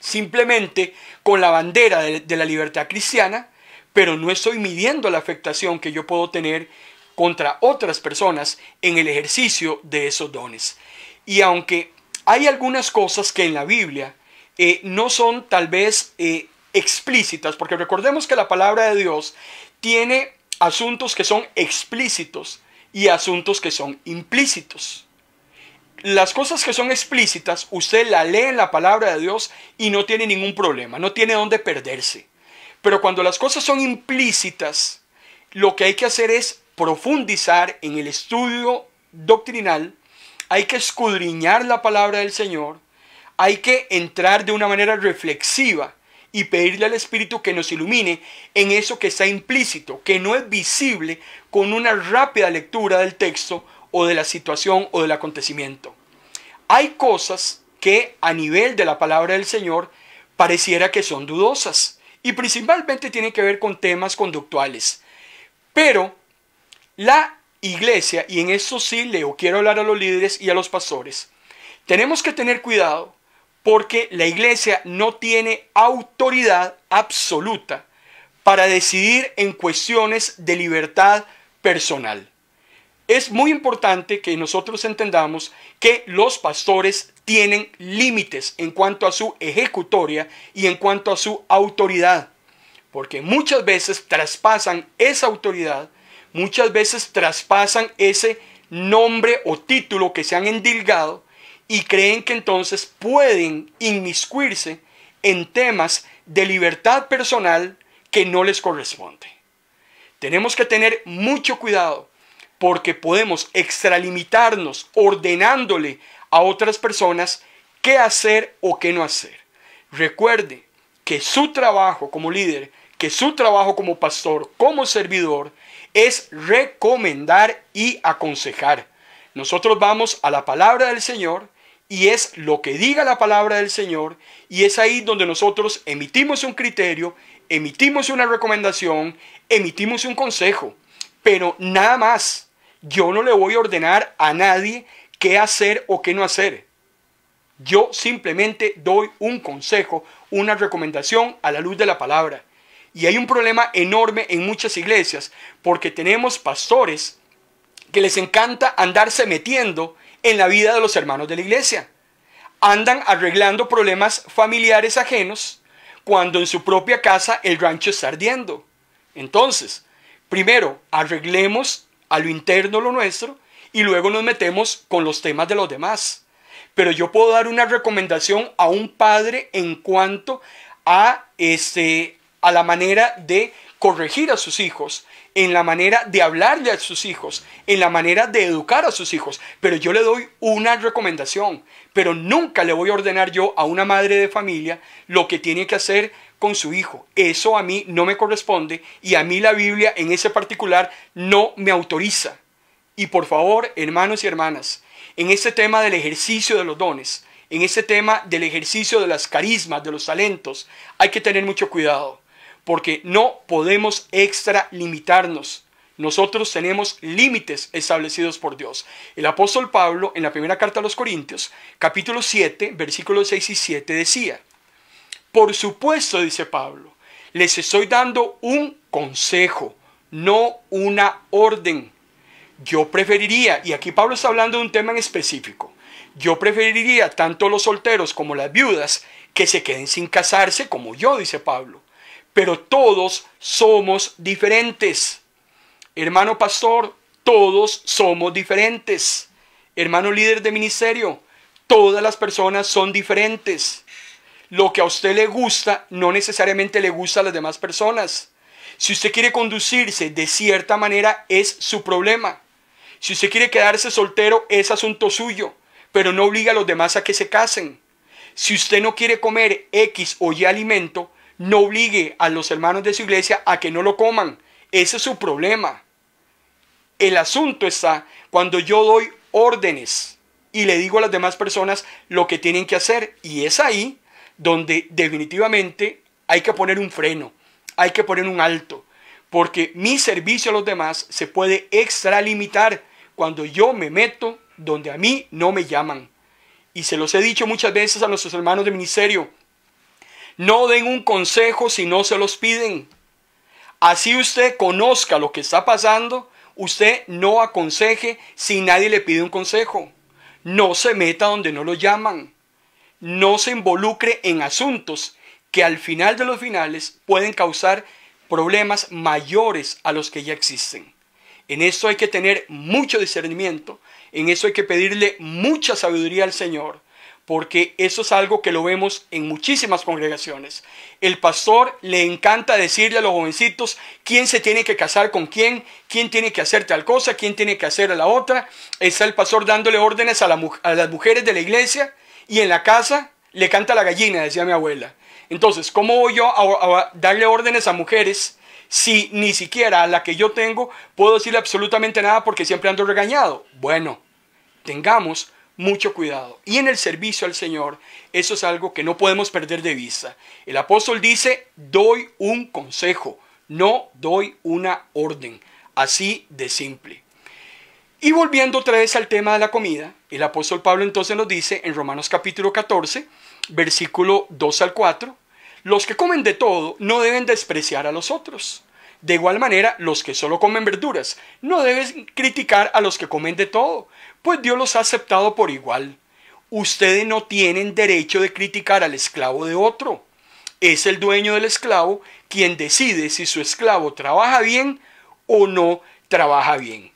Speaker 1: simplemente con la bandera de, la libertad cristiana, pero no estoy midiendo la afectación que yo puedo tener contra otras personas en el ejercicio de esos dones. Y aunque hay algunas cosas que en la Biblia eh, no son tal vez eh, explícitas, porque recordemos que la palabra de Dios tiene asuntos que son explícitos y asuntos que son implícitos. Las cosas que son explícitas, usted la lee en la palabra de Dios y no tiene ningún problema, no tiene dónde perderse. Pero cuando las cosas son implícitas, lo que hay que hacer es profundizar en el estudio doctrinal, hay que escudriñar la palabra del Señor, hay que entrar de una manera reflexiva y pedirle al Espíritu que nos ilumine en eso que está implícito, que no es visible con una rápida lectura del texto o de la situación o del acontecimiento. Hay cosas que a nivel de la palabra del Señor pareciera que son dudosas y principalmente tienen que ver con temas conductuales. Pero la iglesia, y en eso sí leo, quiero hablar a los líderes y a los pastores, tenemos que tener cuidado porque la iglesia no tiene autoridad absoluta para decidir en cuestiones de libertad personal. Es muy importante que nosotros entendamos que los pastores tienen límites en cuanto a su ejecutoria y en cuanto a su autoridad, porque muchas veces traspasan esa autoridad, muchas veces traspasan ese nombre o título que se han endilgado y creen que entonces pueden inmiscuirse en temas de libertad personal que no les corresponde. Tenemos que tener mucho cuidado porque podemos extralimitarnos ordenándole a otras personas qué hacer o qué no hacer. Recuerde que su trabajo como líder, que su trabajo como pastor, como servidor, es recomendar y aconsejar. Nosotros vamos a la palabra del Señor, y es lo que diga la palabra del Señor y es ahí donde nosotros emitimos un criterio, emitimos una recomendación, emitimos un consejo, pero nada más. Yo no le voy a ordenar a nadie qué hacer o qué no hacer. Yo simplemente doy un consejo, una recomendación a la luz de la palabra. Y hay un problema enorme en muchas iglesias porque tenemos pastores que les encanta andarse metiendo en la vida de los hermanos de la iglesia. Andan arreglando problemas familiares ajenos cuando en su propia casa el rancho está ardiendo. Entonces, primero arreglemos a lo interno lo nuestro y luego nos metemos con los temas de los demás. Pero yo puedo dar una recomendación a un padre en cuanto a, este, a la manera de corregir a sus hijos, en la manera de hablarle a sus hijos, en la manera de educar a sus hijos. Pero yo le doy una recomendación, pero nunca le voy a ordenar yo a una madre de familia lo que tiene que hacer con su hijo. Eso a mí no me corresponde y a mí la Biblia en ese particular no me autoriza. Y por favor, hermanos y hermanas, en ese tema del ejercicio de los dones, en ese tema del ejercicio de las carismas, de los talentos, hay que tener mucho cuidado porque no podemos extralimitarnos. Nosotros tenemos límites establecidos por Dios. El apóstol Pablo en la primera carta a los Corintios, capítulo 7, versículos 6 y 7 decía, Por supuesto, dice Pablo, les estoy dando un consejo, no una orden. Yo preferiría, y aquí Pablo está hablando de un tema en específico, yo preferiría tanto los solteros como las viudas que se queden sin casarse como yo, dice Pablo pero todos somos diferentes. Hermano pastor, todos somos diferentes. Hermano líder de ministerio, todas las personas son diferentes. Lo que a usted le gusta no necesariamente le gusta a las demás personas. Si usted quiere conducirse de cierta manera es su problema. Si usted quiere quedarse soltero es asunto suyo, pero no obliga a los demás a que se casen. Si usted no quiere comer X o Y alimento, no obligue a los hermanos de su iglesia a que no lo coman. Ese es su problema. El asunto está cuando yo doy órdenes y le digo a las demás personas lo que tienen que hacer. Y es ahí donde definitivamente hay que poner un freno, hay que poner un alto. Porque mi servicio a los demás se puede extralimitar cuando yo me meto donde a mí no me llaman. Y se los he dicho muchas veces a nuestros hermanos de ministerio no den un consejo si no se los piden. Así usted conozca lo que está pasando, usted no aconseje si nadie le pide un consejo. No se meta donde no lo llaman. No se involucre en asuntos que al final de los finales pueden causar problemas mayores a los que ya existen. En esto hay que tener mucho discernimiento, en eso hay que pedirle mucha sabiduría al Señor porque eso es algo que lo vemos en muchísimas congregaciones. El pastor le encanta decirle a los jovencitos quién se tiene que casar con quién, quién tiene que hacer tal cosa, quién tiene que hacer a la otra. Está el pastor dándole órdenes a, las mujeres de la iglesia y en la casa le canta la gallina, decía mi abuela. Entonces, ¿cómo voy yo a, a darle órdenes a mujeres? Si ni siquiera a la que yo tengo puedo decirle absolutamente nada porque siempre ando regañado. Bueno, tengamos mucho cuidado. Y en el servicio al Señor, eso es algo que no podemos perder de vista. El apóstol dice, doy un consejo, no doy una orden. Así de simple. Y volviendo otra vez al tema de la comida, el apóstol Pablo entonces nos dice en Romanos capítulo 14, versículo 2 al 4, los que comen de todo no deben despreciar a los otros. De igual manera, los que solo comen verduras no deben criticar a los que comen de todo, pues Dios los ha aceptado por igual. Ustedes no tienen derecho de criticar al esclavo de otro. Es el dueño del esclavo quien decide si su esclavo trabaja bien o no trabaja bien.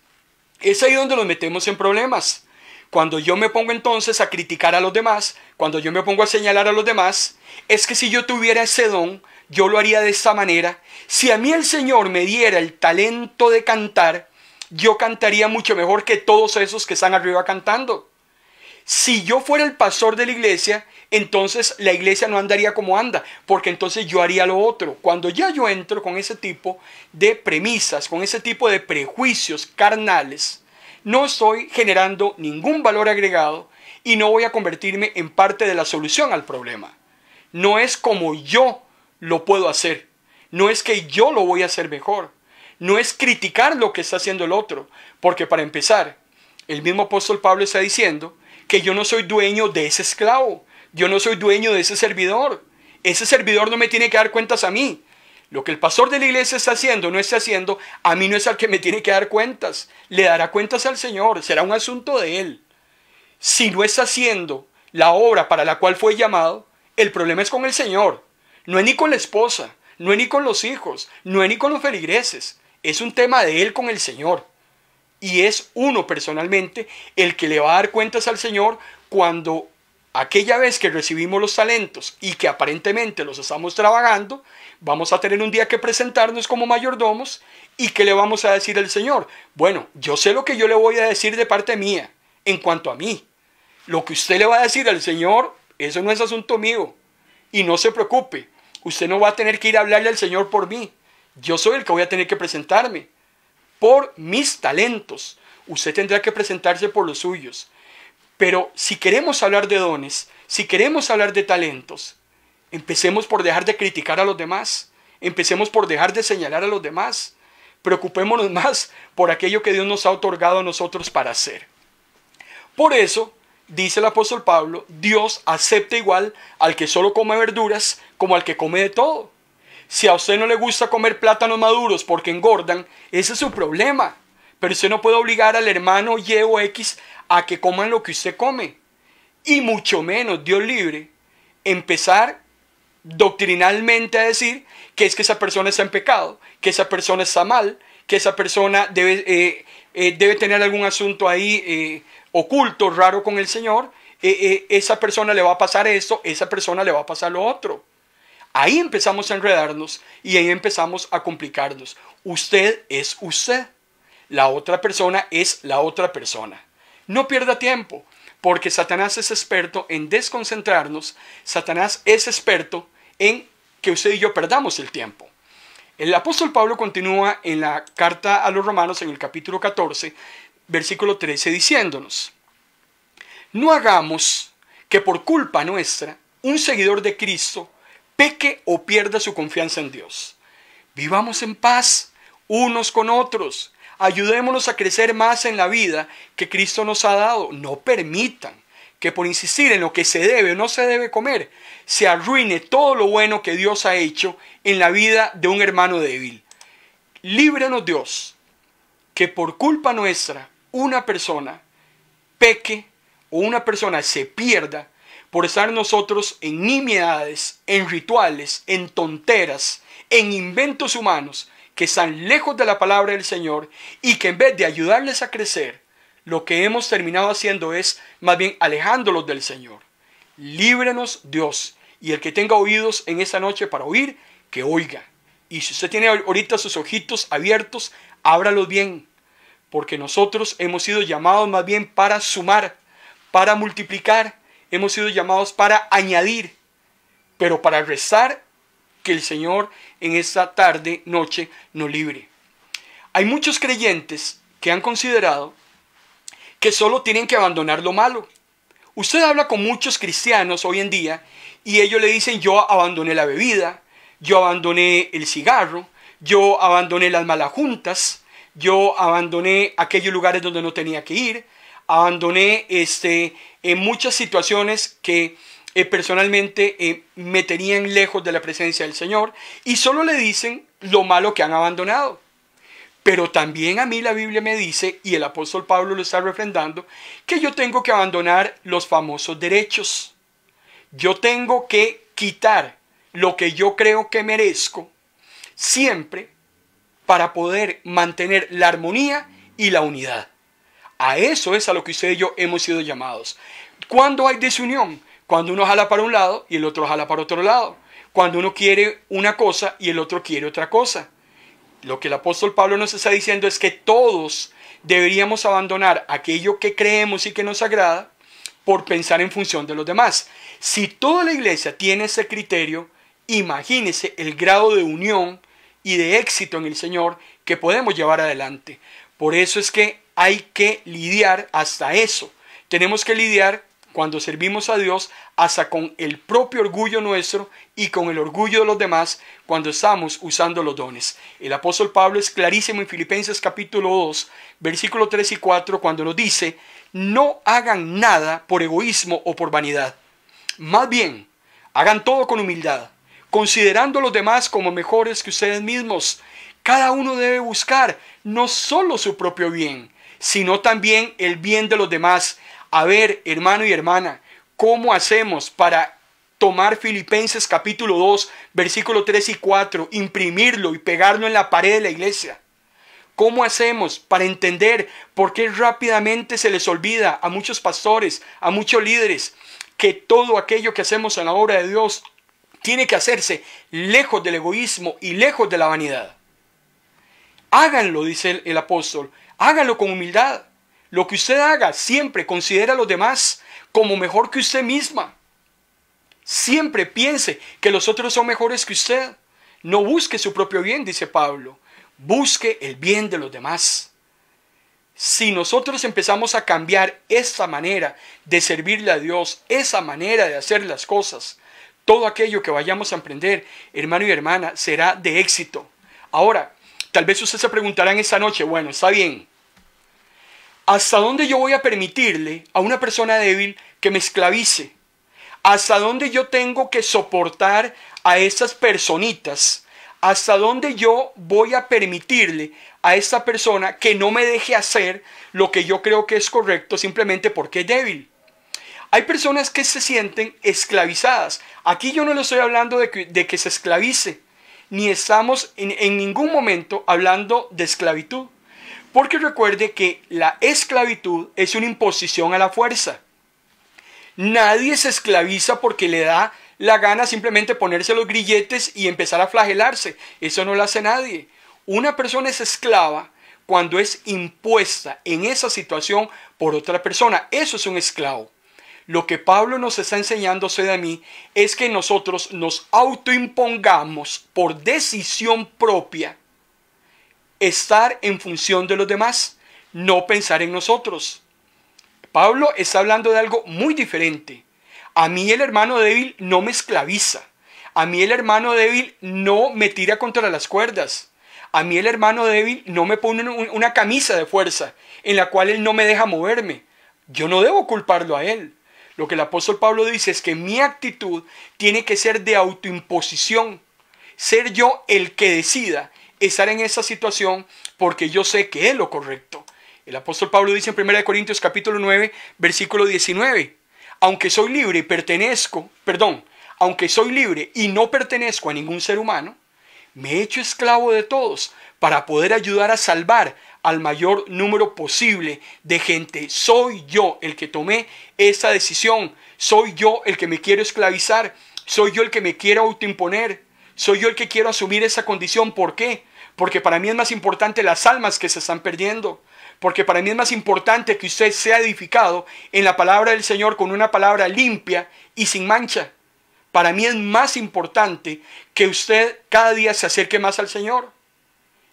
Speaker 1: Es ahí donde nos metemos en problemas. Cuando yo me pongo entonces a criticar a los demás, cuando yo me pongo a señalar a los demás, es que si yo tuviera ese don, yo lo haría de esta manera. Si a mí el Señor me diera el talento de cantar, yo cantaría mucho mejor que todos esos que están arriba cantando. Si yo fuera el pastor de la iglesia, entonces la iglesia no andaría como anda, porque entonces yo haría lo otro. Cuando ya yo entro con ese tipo de premisas, con ese tipo de prejuicios carnales, no estoy generando ningún valor agregado y no voy a convertirme en parte de la solución al problema. No es como yo lo puedo hacer, no es que yo lo voy a hacer mejor no es criticar lo que está haciendo el otro, porque para empezar, el mismo apóstol Pablo está diciendo que yo no soy dueño de ese esclavo, yo no soy dueño de ese servidor, ese servidor no me tiene que dar cuentas a mí. Lo que el pastor de la iglesia está haciendo, no está haciendo, a mí no es al que me tiene que dar cuentas. Le dará cuentas al Señor, será un asunto de Él. Si no está haciendo la obra para la cual fue llamado, el problema es con el Señor. No es ni con la esposa, no es ni con los hijos, no es ni con los feligreses es un tema de él con el Señor. Y es uno personalmente el que le va a dar cuentas al Señor cuando aquella vez que recibimos los talentos y que aparentemente los estamos trabajando, vamos a tener un día que presentarnos como mayordomos y que le vamos a decir al Señor, bueno, yo sé lo que yo le voy a decir de parte mía en cuanto a mí. Lo que usted le va a decir al Señor, eso no es asunto mío. Y no se preocupe, usted no va a tener que ir a hablarle al Señor por mí. Yo soy el que voy a tener que presentarme por mis talentos. Usted tendrá que presentarse por los suyos. Pero si queremos hablar de dones, si queremos hablar de talentos, empecemos por dejar de criticar a los demás, empecemos por dejar de señalar a los demás, preocupémonos más por aquello que Dios nos ha otorgado a nosotros para hacer. Por eso, dice el apóstol Pablo, Dios acepta igual al que solo come verduras como al que come de todo. Si a usted no le gusta comer plátanos maduros porque engordan, ese es su problema. Pero usted no puede obligar al hermano Y o X a que coman lo que usted come. Y mucho menos, Dios libre, empezar doctrinalmente a decir que es que esa persona está en pecado, que esa persona está mal, que esa persona debe, eh, eh, debe tener algún asunto ahí eh, oculto, raro con el Señor, esa persona le va a pasar esto, esa persona le va a pasar lo otro. Ahí empezamos a enredarnos y ahí empezamos a complicarnos. Usted es usted. La otra persona es la otra persona. No pierda tiempo, porque Satanás es experto en desconcentrarnos. Satanás es experto en que usted y yo perdamos el tiempo. El apóstol Pablo continúa en la carta a los romanos en el capítulo 14, versículo 13, diciéndonos, no hagamos que por culpa nuestra un seguidor de Cristo peque o pierda su confianza en Dios. Vivamos en paz unos con otros. Ayudémonos a crecer más en la vida que Cristo nos ha dado. No permitan que por insistir en lo que se debe o no se debe comer, se arruine todo lo bueno que Dios ha hecho en la vida de un hermano débil. Líbranos Dios, que por culpa nuestra una persona peque o una persona se pierda por estar nosotros en nimiedades, en rituales, en tonteras, en inventos humanos que están lejos de la palabra del Señor y que en vez de ayudarles a crecer, lo que hemos terminado haciendo es más bien alejándolos del Señor. Líbranos Dios y el que tenga oídos en esta noche para oír, que oiga. Y si usted tiene ahorita sus ojitos abiertos, ábralos bien, porque nosotros hemos sido llamados más bien para sumar, para multiplicar, hemos sido llamados para añadir, pero para rezar que el Señor en esta tarde, noche, nos libre. Hay muchos creyentes que han considerado que solo tienen que abandonar lo malo. Usted habla con muchos cristianos hoy en día y ellos le dicen yo abandoné la bebida, yo abandoné el cigarro, yo abandoné las malas juntas, yo abandoné aquellos lugares donde no tenía que ir, abandoné este, en muchas situaciones que eh, personalmente eh, me tenían lejos de la presencia del Señor y solo le dicen lo malo que han abandonado. Pero también a mí la Biblia me dice, y el apóstol Pablo lo está refrendando, que yo tengo que abandonar los famosos derechos. Yo tengo que quitar lo que yo creo que merezco siempre para poder mantener la armonía y la unidad. A eso es a lo que usted y yo hemos sido llamados. ¿Cuándo hay desunión? Cuando uno jala para un lado y el otro jala para otro lado. Cuando uno quiere una cosa y el otro quiere otra cosa. Lo que el apóstol Pablo nos está diciendo es que todos deberíamos abandonar aquello que creemos y que nos agrada por pensar en función de los demás. Si toda la iglesia tiene ese criterio, imagínese el grado de unión y de éxito en el Señor que podemos llevar adelante. Por eso es que hay que lidiar hasta eso. Tenemos que lidiar cuando servimos a Dios hasta con el propio orgullo nuestro y con el orgullo de los demás cuando estamos usando los dones. El apóstol Pablo es clarísimo en Filipenses capítulo 2, versículo 3 y 4 cuando nos dice, no hagan nada por egoísmo o por vanidad. Más bien, hagan todo con humildad, considerando a los demás como mejores que ustedes mismos. Cada uno debe buscar no solo su propio bien, sino también el bien de los demás. A ver, hermano y hermana, ¿cómo hacemos para tomar Filipenses capítulo 2, versículo 3 y 4, imprimirlo y pegarlo en la pared de la iglesia? ¿Cómo hacemos para entender por qué rápidamente se les olvida a muchos pastores, a muchos líderes, que todo aquello que hacemos en la obra de Dios tiene que hacerse lejos del egoísmo y lejos de la vanidad? Háganlo, dice el apóstol, Hágalo con humildad. Lo que usted haga, siempre considera a los demás como mejor que usted misma. Siempre piense que los otros son mejores que usted. No busque su propio bien, dice Pablo. Busque el bien de los demás. Si nosotros empezamos a cambiar esta manera de servirle a Dios, esa manera de hacer las cosas, todo aquello que vayamos a emprender, hermano y hermana, será de éxito. Ahora, Tal vez ustedes se preguntarán esta noche, bueno, está bien. ¿Hasta dónde yo voy a permitirle a una persona débil que me esclavice? ¿Hasta dónde yo tengo que soportar a esas personitas? ¿Hasta dónde yo voy a permitirle a esta persona que no me deje hacer lo que yo creo que es correcto simplemente porque es débil? Hay personas que se sienten esclavizadas. Aquí yo no le estoy hablando de que se esclavice ni estamos en, ningún momento hablando de esclavitud. Porque recuerde que la esclavitud es una imposición a la fuerza. Nadie se esclaviza porque le da la gana simplemente ponerse los grilletes y empezar a flagelarse. Eso no lo hace nadie. Una persona es esclava cuando es impuesta en esa situación por otra persona. Eso es un esclavo. Lo que Pablo nos está enseñando, de mí, es que nosotros nos autoimpongamos por decisión propia estar en función de los demás, no pensar en nosotros. Pablo está hablando de algo muy diferente. A mí el hermano débil no me esclaviza. A mí el hermano débil no me tira contra las cuerdas. A mí el hermano débil no me pone una camisa de fuerza en la cual él no me deja moverme. Yo no debo culparlo a él. Lo que el apóstol Pablo dice es que mi actitud tiene que ser de autoimposición, ser yo el que decida estar en esa situación porque yo sé que es lo correcto. El apóstol Pablo dice en 1 Corintios capítulo 9, versículo 19, aunque soy libre y pertenezco, perdón, aunque soy libre y no pertenezco a ningún ser humano, me he hecho esclavo de todos para poder ayudar a salvar al mayor número posible de gente. Soy yo el que tomé esa decisión. Soy yo el que me quiero esclavizar. Soy yo el que me quiero autoimponer. Soy yo el que quiero asumir esa condición. ¿Por qué? Porque para mí es más importante las almas que se están perdiendo. Porque para mí es más importante que usted sea edificado en la palabra del Señor con una palabra limpia y sin mancha. Para mí es más importante que usted cada día se acerque más al Señor.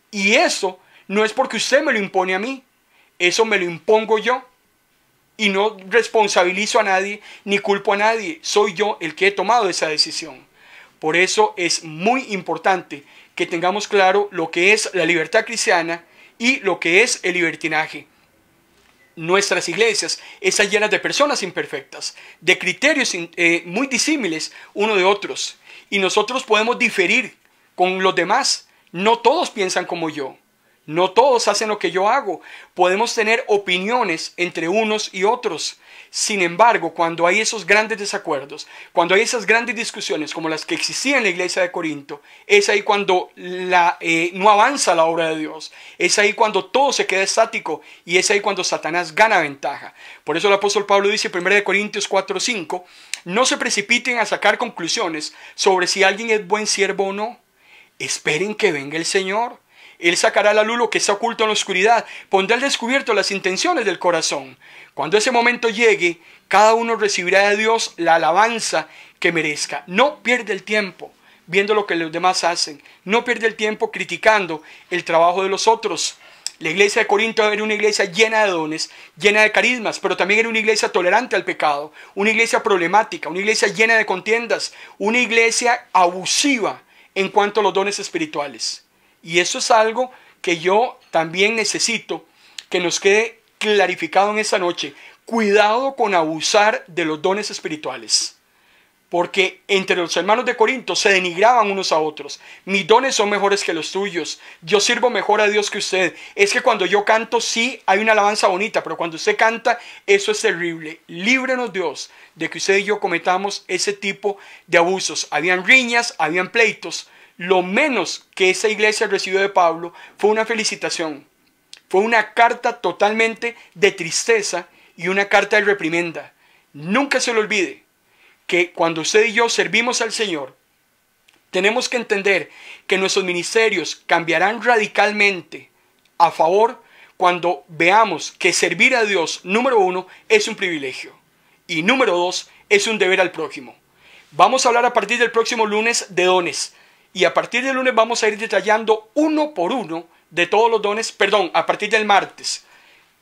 Speaker 1: Y eso no es porque usted me lo impone a mí, eso me lo impongo yo. Y no responsabilizo a nadie ni culpo a nadie, soy yo el que he tomado esa decisión. Por eso es muy importante que tengamos claro lo que es la libertad cristiana y lo que es el libertinaje. Nuestras iglesias están llenas de personas imperfectas, de criterios eh, muy disímiles uno de otros. Y nosotros podemos diferir con los demás. No todos piensan como yo. No todos hacen lo que yo hago. Podemos tener opiniones entre unos y otros. Sin embargo, cuando hay esos grandes desacuerdos, cuando hay esas grandes discusiones como las que existían en la iglesia de Corinto, es ahí cuando eh, no avanza la obra de Dios. Es ahí cuando todo se queda estático y es ahí cuando Satanás gana ventaja. Por eso el apóstol Pablo dice en 1 Corintios 4:5, no se precipiten a sacar conclusiones sobre si alguien es buen siervo o no. Esperen que venga el Señor él sacará a la luz lo que está oculto en la oscuridad, pondrá al descubierto las intenciones del corazón. Cuando ese momento llegue, cada uno recibirá de Dios la alabanza que merezca. No pierde el tiempo viendo lo que los demás hacen. No pierde el tiempo criticando el trabajo de los otros. La iglesia de Corinto era una iglesia llena de dones, llena de carismas, pero también era una iglesia tolerante al pecado, una iglesia problemática, una iglesia llena de contiendas, una iglesia abusiva en cuanto a los dones espirituales. Y eso es algo que yo también necesito que nos quede clarificado en esta noche. Cuidado con abusar de los dones espirituales. Porque entre los hermanos de Corinto se denigraban unos a otros. Mis dones son mejores que los tuyos. Yo sirvo mejor a Dios que usted. Es que cuando yo canto sí hay una alabanza bonita, pero cuando usted canta eso es terrible. Líbrenos Dios de que usted y yo cometamos ese tipo de abusos. Habían riñas, habían pleitos, lo menos que esa iglesia recibió de Pablo fue una felicitación, fue una carta totalmente de tristeza y una carta de reprimenda. Nunca se le olvide que cuando usted y yo servimos al Señor, tenemos que entender que nuestros ministerios cambiarán radicalmente a favor cuando veamos que servir a Dios, número uno, es un privilegio y número dos, es un deber al prójimo. Vamos a hablar a partir del próximo lunes de dones. Y a partir del lunes vamos a ir detallando uno por uno de todos los dones, perdón, a partir del martes.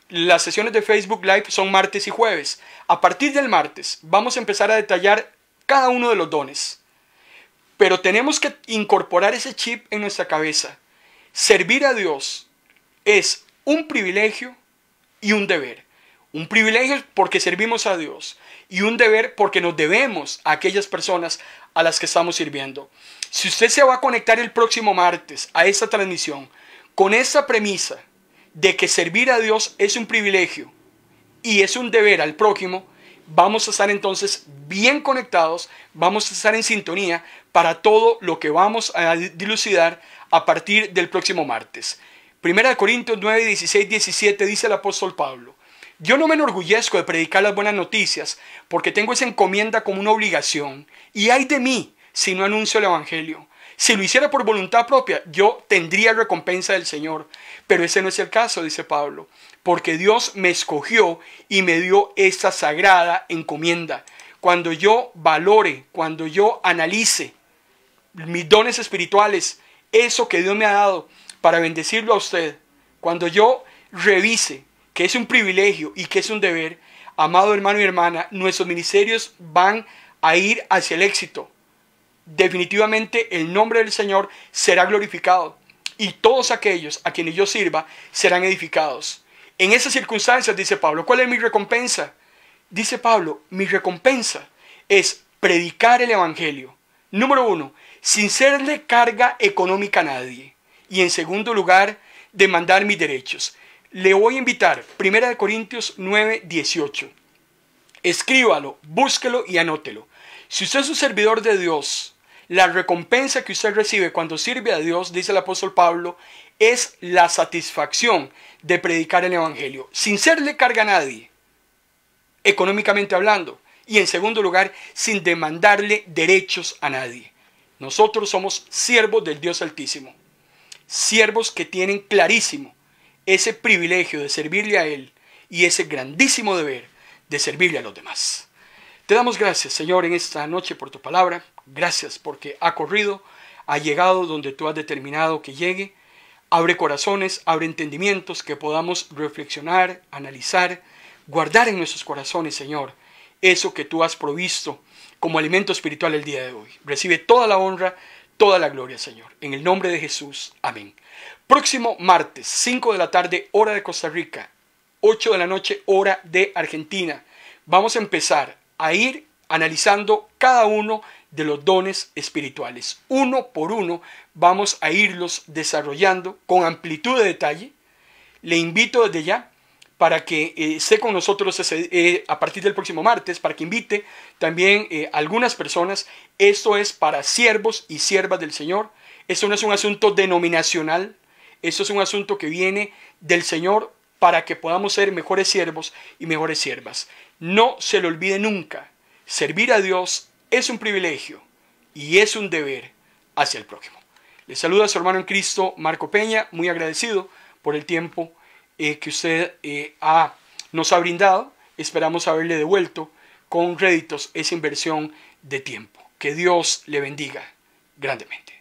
Speaker 1: Las sesiones de Facebook Live son martes y jueves. A partir del martes vamos a empezar a detallar cada uno de los dones. Pero tenemos que incorporar ese chip en nuestra cabeza. Servir a Dios es un privilegio y un deber. Un privilegio porque servimos a Dios y un deber porque nos debemos a aquellas personas a las que estamos sirviendo. Si usted se va a conectar el próximo martes a esta transmisión con esa premisa de que servir a Dios es un privilegio y es un deber al prójimo, vamos a estar entonces bien conectados, vamos a estar en sintonía para todo lo que vamos a dilucidar a partir del próximo martes. Primera de Corintios 9, 16, 17 dice el apóstol Pablo, yo no me enorgullezco de predicar las buenas noticias porque tengo esa encomienda como una obligación y hay de mí si no anuncio el Evangelio. Si lo hiciera por voluntad propia, yo tendría recompensa del Señor. Pero ese no es el caso, dice Pablo, porque Dios me escogió y me dio esta sagrada encomienda. Cuando yo valore, cuando yo analice mis dones espirituales, eso que Dios me ha dado para bendecirlo a usted, cuando yo revise que es un privilegio y que es un deber, amado hermano y hermana, nuestros ministerios van a ir hacia el éxito definitivamente el nombre del Señor será glorificado y todos aquellos a quienes yo sirva serán edificados. En esas circunstancias, dice Pablo, ¿cuál es mi recompensa? Dice Pablo, mi recompensa es predicar el Evangelio. Número uno, sin serle carga económica a nadie. Y en segundo lugar, demandar mis derechos. Le voy a invitar, 1 Corintios 9, 18. Escríbalo, búsquelo y anótelo. Si usted es un servidor de Dios, la recompensa que usted recibe cuando sirve a Dios, dice el apóstol Pablo, es la satisfacción de predicar el Evangelio, sin serle carga a nadie, económicamente hablando, y en segundo lugar, sin demandarle derechos a nadie. Nosotros somos siervos del Dios Altísimo, siervos que tienen clarísimo ese privilegio de servirle a Él y ese grandísimo deber de servirle a los demás. Te damos gracias, Señor, en esta noche por tu palabra. Gracias porque ha corrido, ha llegado donde tú has determinado que llegue. Abre corazones, abre entendimientos que podamos reflexionar, analizar, guardar en nuestros corazones, Señor, eso que tú has provisto como alimento espiritual el día de hoy. Recibe toda la honra, toda la gloria, Señor. En el nombre de Jesús. Amén. Próximo martes, 5 de la tarde, hora de Costa Rica, 8 de la noche, hora de Argentina. Vamos a empezar a ir analizando cada uno de los dones espirituales. Uno por uno vamos a irlos desarrollando con amplitud de detalle. Le invito desde ya para que eh, esté con nosotros eh, a partir del próximo martes, para que invite también eh, algunas personas. Esto es para siervos y siervas del Señor. Esto no es un asunto denominacional, esto es un asunto que viene del Señor para que podamos ser mejores siervos y mejores siervas. No se le olvide nunca, servir a Dios es un privilegio y es un deber hacia el prójimo. Le saluda su hermano en Cristo, Marco Peña, muy agradecido por el tiempo eh, que usted eh, nos ha brindado. Esperamos haberle devuelto con réditos esa inversión de tiempo. Que Dios le bendiga grandemente.